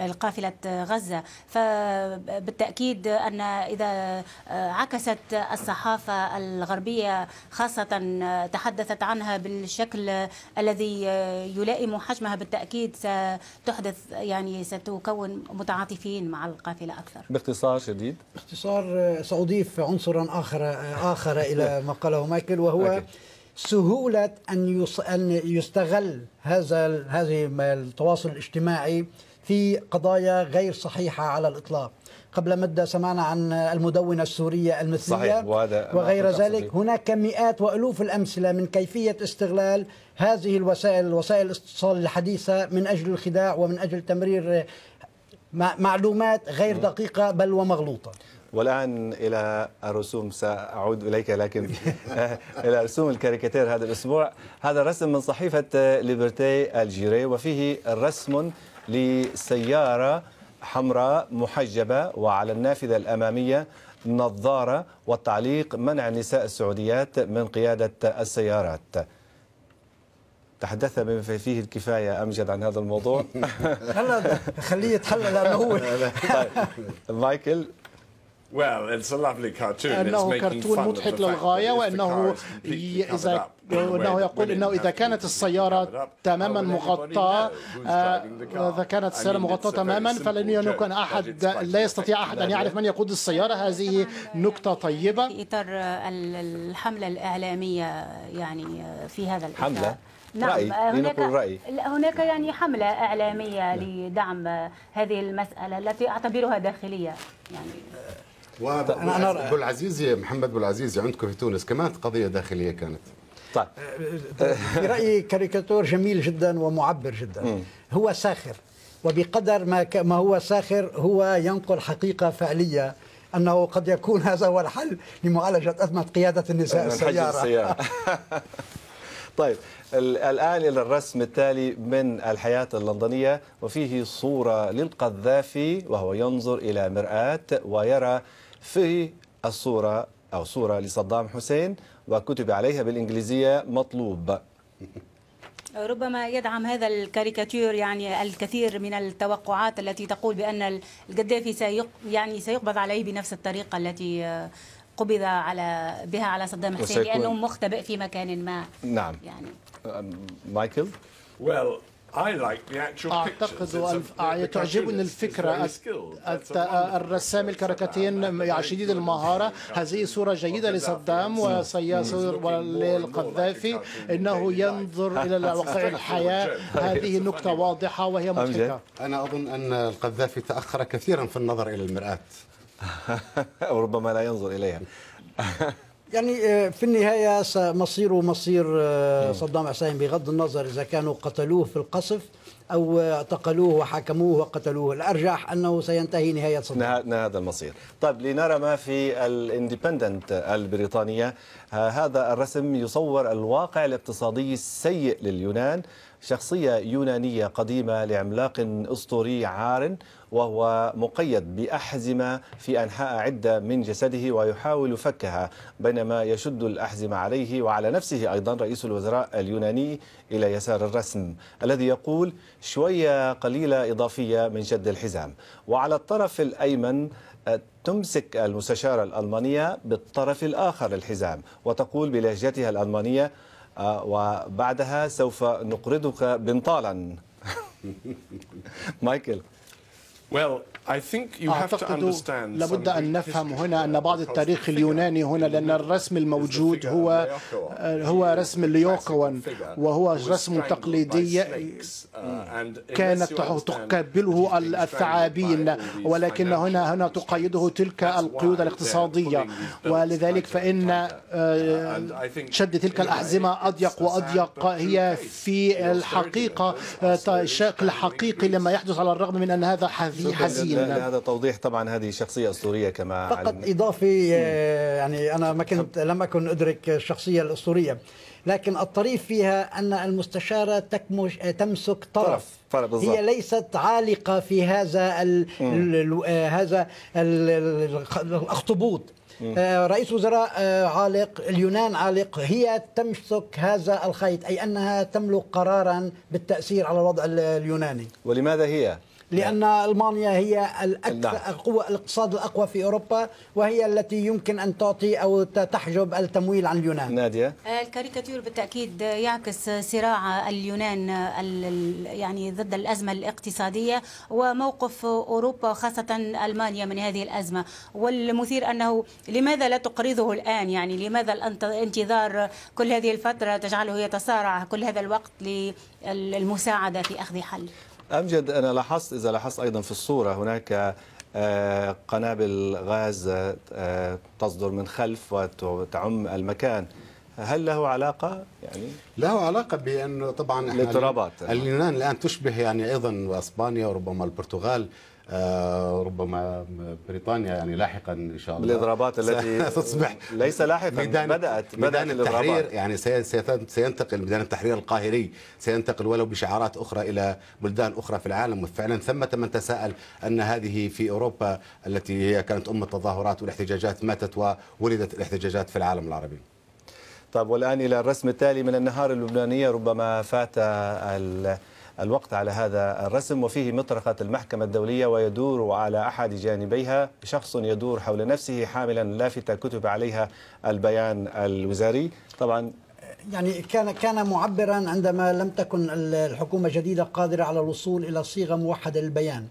القافلة غزة فبالتأكيد أن إذا عكست الصحافة الغربية خاصة تحدثت عنها بالشكل الذي يلائم حجمها بالتأكيد ستحدث يعني ستكون متعاطفين مع القافلة أكثر باختصار شديد باختصار سأضيف عنصرا آخر آخر إلى ما قاله مايكل وهو سهولة أن يستغل هذا هذه التواصل الاجتماعي في قضايا غير صحيحة على الإطلاق قبل مدة سمعنا عن المدونة السورية المثلية صحيح وهذا وغير ذلك هناك مئات وألوف الأمثلة من كيفية استغلال هذه الوسائل وسائل الاتصال الحديثة من أجل الخداع ومن أجل تمرير معلومات غير دقيقة بل ومغلوطة والآن إلى الرسوم سأعود إليك لكن إلى رسوم الكاريكاتير هذا الأسبوع هذا رسم من صحيفة ليبرتي الجيري وفيه رسم لسيارة حمراء محجبة وعلى النافذة الأمامية نظارة والتعليق منع النساء السعوديات من قيادة السيارات تحدث بما فيه الكفاية أمجد عن هذا الموضوع هلا خليه يتحلل لأنه هو طيب. مايكل Well, it's a lovely cartoon. أنه كرتون مضحك للغاية وأنه إذا وانه يقول أنه آه، إذا كانت السيارة تماما مغطاة إذا كانت السيارة مغطاة تماما فلن يكن أحد لا يستطيع أحد أن يعرف من يقود السيارة هذه نكتة طيبة في إطار الحملة الإعلامية يعني آه، في هذا الإطار حملة نعم رأي. آه، هناك رأي. هناك يعني حملة إعلامية نعم. لدعم هذه المسألة التي أعتبرها داخلية يعني طيب، انا انا محمد بالعزيز عندكم في تونس كمان قضيه داخليه كانت طيب برأيي كاريكاتور جميل جدا ومعبر جدا هو ساخر وبقدر ما ما هو ساخر هو ينقل حقيقه فعليه انه قد يكون هذا هو الحل لمعالجه ازمه قياده النساء السياره, السيارة. طيب الآن إلى الرسم التالي من الحياة اللندنية وفيه صورة للقذافي وهو ينظر إلى مرآة ويرى في الصورة أو صورة لصدام حسين وكتب عليها بالإنجليزية مطلوب ربما يدعم هذا الكاريكاتير يعني الكثير من التوقعات التي تقول بأن القذافي سيق يعني سيقبض عليه بنفس الطريقة التي آه، قبض على بها على صدام حسين لأنه مختبئ في مكان ما نعم يعني آه، مايكل Well, أعتقد آه، تعجبني الفكرة آه، الرسام الكاريكاتير شديد المهارة هذه صورة جيدة لصدام للقذافي إنه ينظر إلى واقع الحياة هذه نقطة واضحة وهي مضحكة أنا أظن أن القذافي تأخر كثيرا في النظر إلى المرآة وربما لا ينظر إليها يعني آه، في النهاية مصيره مصير آه، صدام حسين بغض النظر إذا كانوا قتلوه في القصف أو اعتقلوه وحاكموه وقتلوه الأرجح أنه سينتهي نهاية صدام هذا المصير طيب لنرى ما في الاندبندنت البريطانية هذا الرسم يصور الواقع الاقتصادي السيء لليونان شخصية يونانية قديمة لعملاق أسطوري عار وهو مقيد بأحزمة في أنحاء عدة من جسده ويحاول فكها بينما يشد الأحزمة عليه وعلى نفسه أيضا رئيس الوزراء اليوناني إلى يسار الرسم الذي يقول شوية قليلة إضافية من شد الحزام وعلى الطرف الأيمن آه، تمسك المستشارة الألمانية بالطرف الآخر الحزام وتقول بلهجتها الألمانية آه، وبعدها سوف نقرضك بنطالا مايكل أعتقد لابد أن نفهم هنا أن بعض التاريخ اليوناني هنا لأن الرسم الموجود هو آه، هو رسم ليوكوان وهو رسم تقليدي uh, كانت تقبله الثعابين ولكن هنا هنا تقيده تلك القيود الاقتصادية ولذلك فإن آه، uh, شد تلك الأحزمة أضيق وأضيق هي في الحقيقة آه، شكل حقيقي لما يحدث على الرغم من أن هذا حذر هذه حزينه هذا توضيح طبعا هذه شخصيه اسطوريه كما فقط علمنا. اضافي آه، يعني انا ما كنت نعم. لم اكن ادرك الشخصيه الاسطوريه لكن الطريف فيها ان المستشاره تكمش آه، تمسك طرف, طرف. بالضبط. هي ليست عالقه في هذا الـ الـ آه، هذا الاخطبوط رئيس وزراء عالق اليونان عالق هي تمسك هذا الخيط أي أنها تملك قرارا بالتأثير على الوضع اليوناني ولماذا هي؟ لأن نعم. ألمانيا هي الأكثر نعم. الاقتصاد الأقوى في أوروبا وهي التي يمكن أن تعطي أو تحجب التمويل عن اليونان نادية آه، الكاريكاتير بالتأكيد آه، يعكس صراع اليونان آه، يعني ضد الأزمة الاقتصادية وموقف أوروبا خاصة ألمانيا من هذه الأزمة والمثير أنه لماذا لا تقرضه الآن يعني لماذا الانتظار كل هذه الفترة تجعله يتصارع كل هذا الوقت للمساعدة في أخذ حل أمجد أنا لاحظت إذا لاحظت أيضا في الصورة هناك آه، قنابل غاز آه، تصدر من خلف وتعم المكان هل له علاقة يعني؟ له علاقة بأنه طبعا اليونان الآن تشبه يعني أيضا واسبانيا وربما البرتغال آه، ربما بريطانيا يعني لاحقا ان شاء الله الاضرابات التي ستصبح ليس لاحقا ميدان بدات بدات ميدان التحرير يعني سينتقل ميدان التحرير القاهري سينتقل ولو بشعارات اخرى الى بلدان اخرى في العالم وفعلا ثمه من تساءل ان هذه في اوروبا التي هي كانت ام التظاهرات والاحتجاجات ماتت وولدت الاحتجاجات في العالم العربي طيب والان الى الرسم التالي من النهار اللبنانيه ربما فات ال الوقت على هذا الرسم وفيه مطرقة المحكمة الدولية ويدور على أحد جانبيها شخص يدور حول نفسه حاملا لافتة كتب عليها البيان الوزاري طبعا يعني كان كان معبرا عندما لم تكن الحكومه الجديده قادره على الوصول الى صيغه موحده للبيان.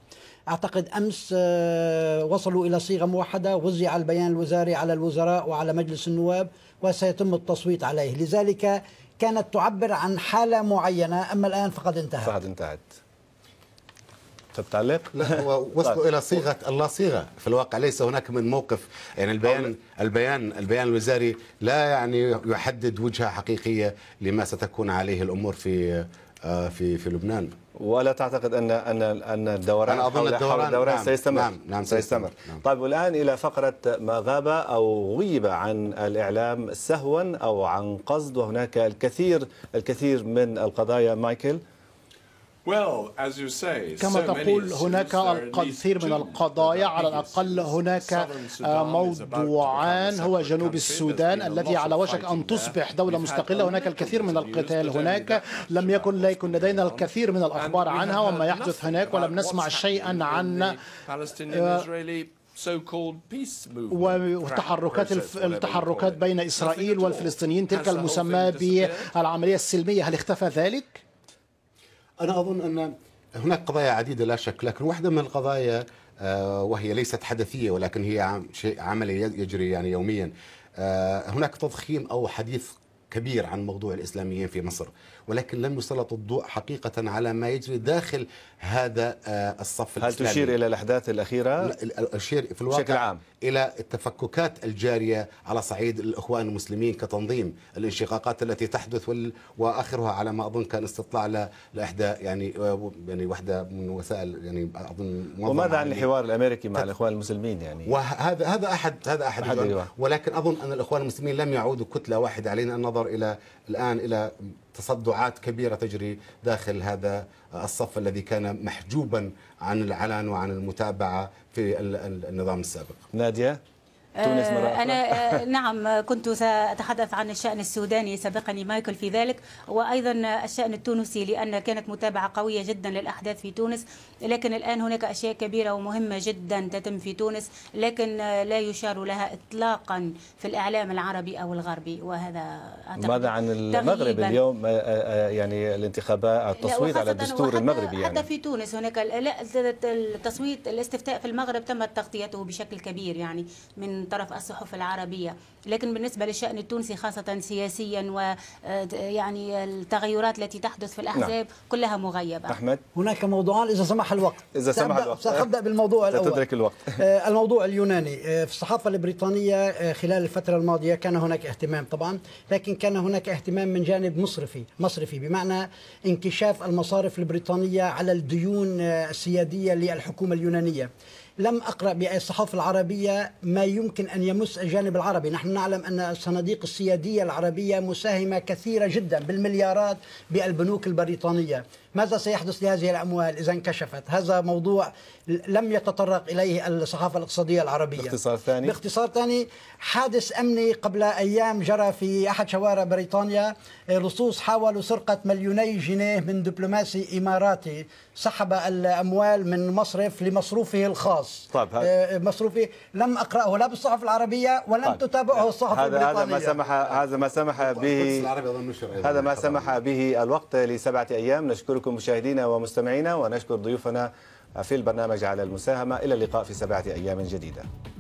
اعتقد امس آه، وصلوا الى صيغه موحده وزع البيان الوزاري على الوزراء وعلى مجلس النواب وسيتم التصويت عليه، لذلك كانت تعبر عن حالة معينة أما الآن فقد انتهت فقد انتهت تعليق؟ لا هو وصلوا طيب. الى صيغه اللا صيغه في الواقع ليس هناك من موقف يعني البيان طيب. البيان البيان الوزاري لا يعني يحدد وجهه حقيقيه لما ستكون عليه الامور في آه، في في لبنان ولا تعتقد ان ان ان الدوران أنا أظن الدوران, الدوران نعم سيستمر نعم, نعم سيستمر, سيستمر. نعم طيب والان الى فقره ما غاب او غيب عن الاعلام سهوا او عن قصد وهناك الكثير الكثير من القضايا مايكل كما تقول هناك الكثير من القضايا على الأقل هناك آه، موضوعان هو جنوب السودان التي على وشك أن تصبح دولة مستقلة هناك الكثير من القتال هناك لم يكن يكن لدينا الكثير من الأخبار عنها وما يحدث هناك ولم نسمع شيئا عن آه، وتحركات التحركات بين إسرائيل والفلسطينيين تلك المسمى بالعملية السلمية هل اختفى ذلك؟ أنا أظن أن هناك قضايا عديدة لا شك لكن واحدة من القضايا آه، وهي ليست حدثية ولكن هي شيء عملي يجري يعني يوميا آه، هناك تضخيم أو حديث كبير عن موضوع الإسلاميين في مصر ولكن لم يسلط الضوء حقيقة على ما يجري داخل هذا آه، الصف هل الإسلامي هل تشير إلى الأحداث الأخيرة؟ أشير في الواقع بشكل عام إلى التفككات الجارية على صعيد الإخوان المسلمين كتنظيم الانشقاقات التي تحدث وآخرها على ما أظن كان استطلاع لإحدى يعني آه، يعني واحدة من وسائل يعني أظن وماذا عن الحوار الأمريكي مع الإخوان المسلمين يعني؟ وهذا هذا أحد هذا أحد, أحد أيوة. ولكن أظن أن الإخوان المسلمين لم يعودوا كتلة واحدة علينا النظر إلى الآن إلى تصدعات كبيرة تجري داخل هذا الصف الذي كان محجوبا عن العلن وعن المتابعة في النظام السابق نادية تونس مرة آه، أنا آه، نعم آه، كنت سأتحدث عن الشأن السوداني سبقني مايكل في ذلك وأيضا الشأن التونسي لأن كانت متابعة قوية جدا للأحداث في تونس لكن الآن هناك أشياء كبيرة ومهمة جدا تتم في تونس لكن لا يشار لها إطلاقا في الإعلام العربي أو الغربي وهذا أعتقد ماذا عن المغرب اليوم آه، آه، آه، يعني الانتخابات التصويت على الدستور المغربي يعني حتى في تونس هناك لا التصويت الاستفتاء في المغرب تمت تغطيته بشكل كبير يعني من طرف الصحف العربية لكن بالنسبه للشان التونسي خاصه سياسيا ويعني آه، آه، التغيرات التي تحدث في الاحزاب نعم. كلها مغيبه احمد هناك موضوعان اذا سمح الوقت اذا سمح الوقت سابدا بالموضوع الاول تدرك الوقت آه، الموضوع اليوناني في الصحافه البريطانيه خلال الفتره الماضيه كان هناك اهتمام طبعا لكن كان هناك اهتمام من جانب مصرفي مصرفي بمعنى انكشاف المصارف البريطانيه على الديون السياديه للحكومه اليونانيه لم أقرأ بالصحف العربية ما يمكن أن يمس الجانب العربي نحن نعلم أن الصناديق السيادية العربية مساهمة كثيرة جدا بالمليارات بالبنوك البريطانية ماذا سيحدث لهذه الأموال إذا انكشفت هذا موضوع لم يتطرق إليه الصحافة الاقتصادية العربية باختصار ثاني باختصار ثاني حادث أمني قبل أيام جرى في أحد شوارع بريطانيا لصوص حاولوا سرقة مليوني جنيه من دبلوماسي إماراتي سحب الأموال من مصرف لمصروفه الخاص طيب آه، مصروفه لم أقرأه لا بالصحف العربية ولم طيب. تتابعه الصحف البريطانية هذا ما سمح هذا ما سمح به هذا ما سمح به الوقت لسبعة أيام نشكر نشكركم مشاهدينا ومستمعينا ونشكر ضيوفنا في البرنامج على المساهمة إلى اللقاء في سبعة أيام جديدة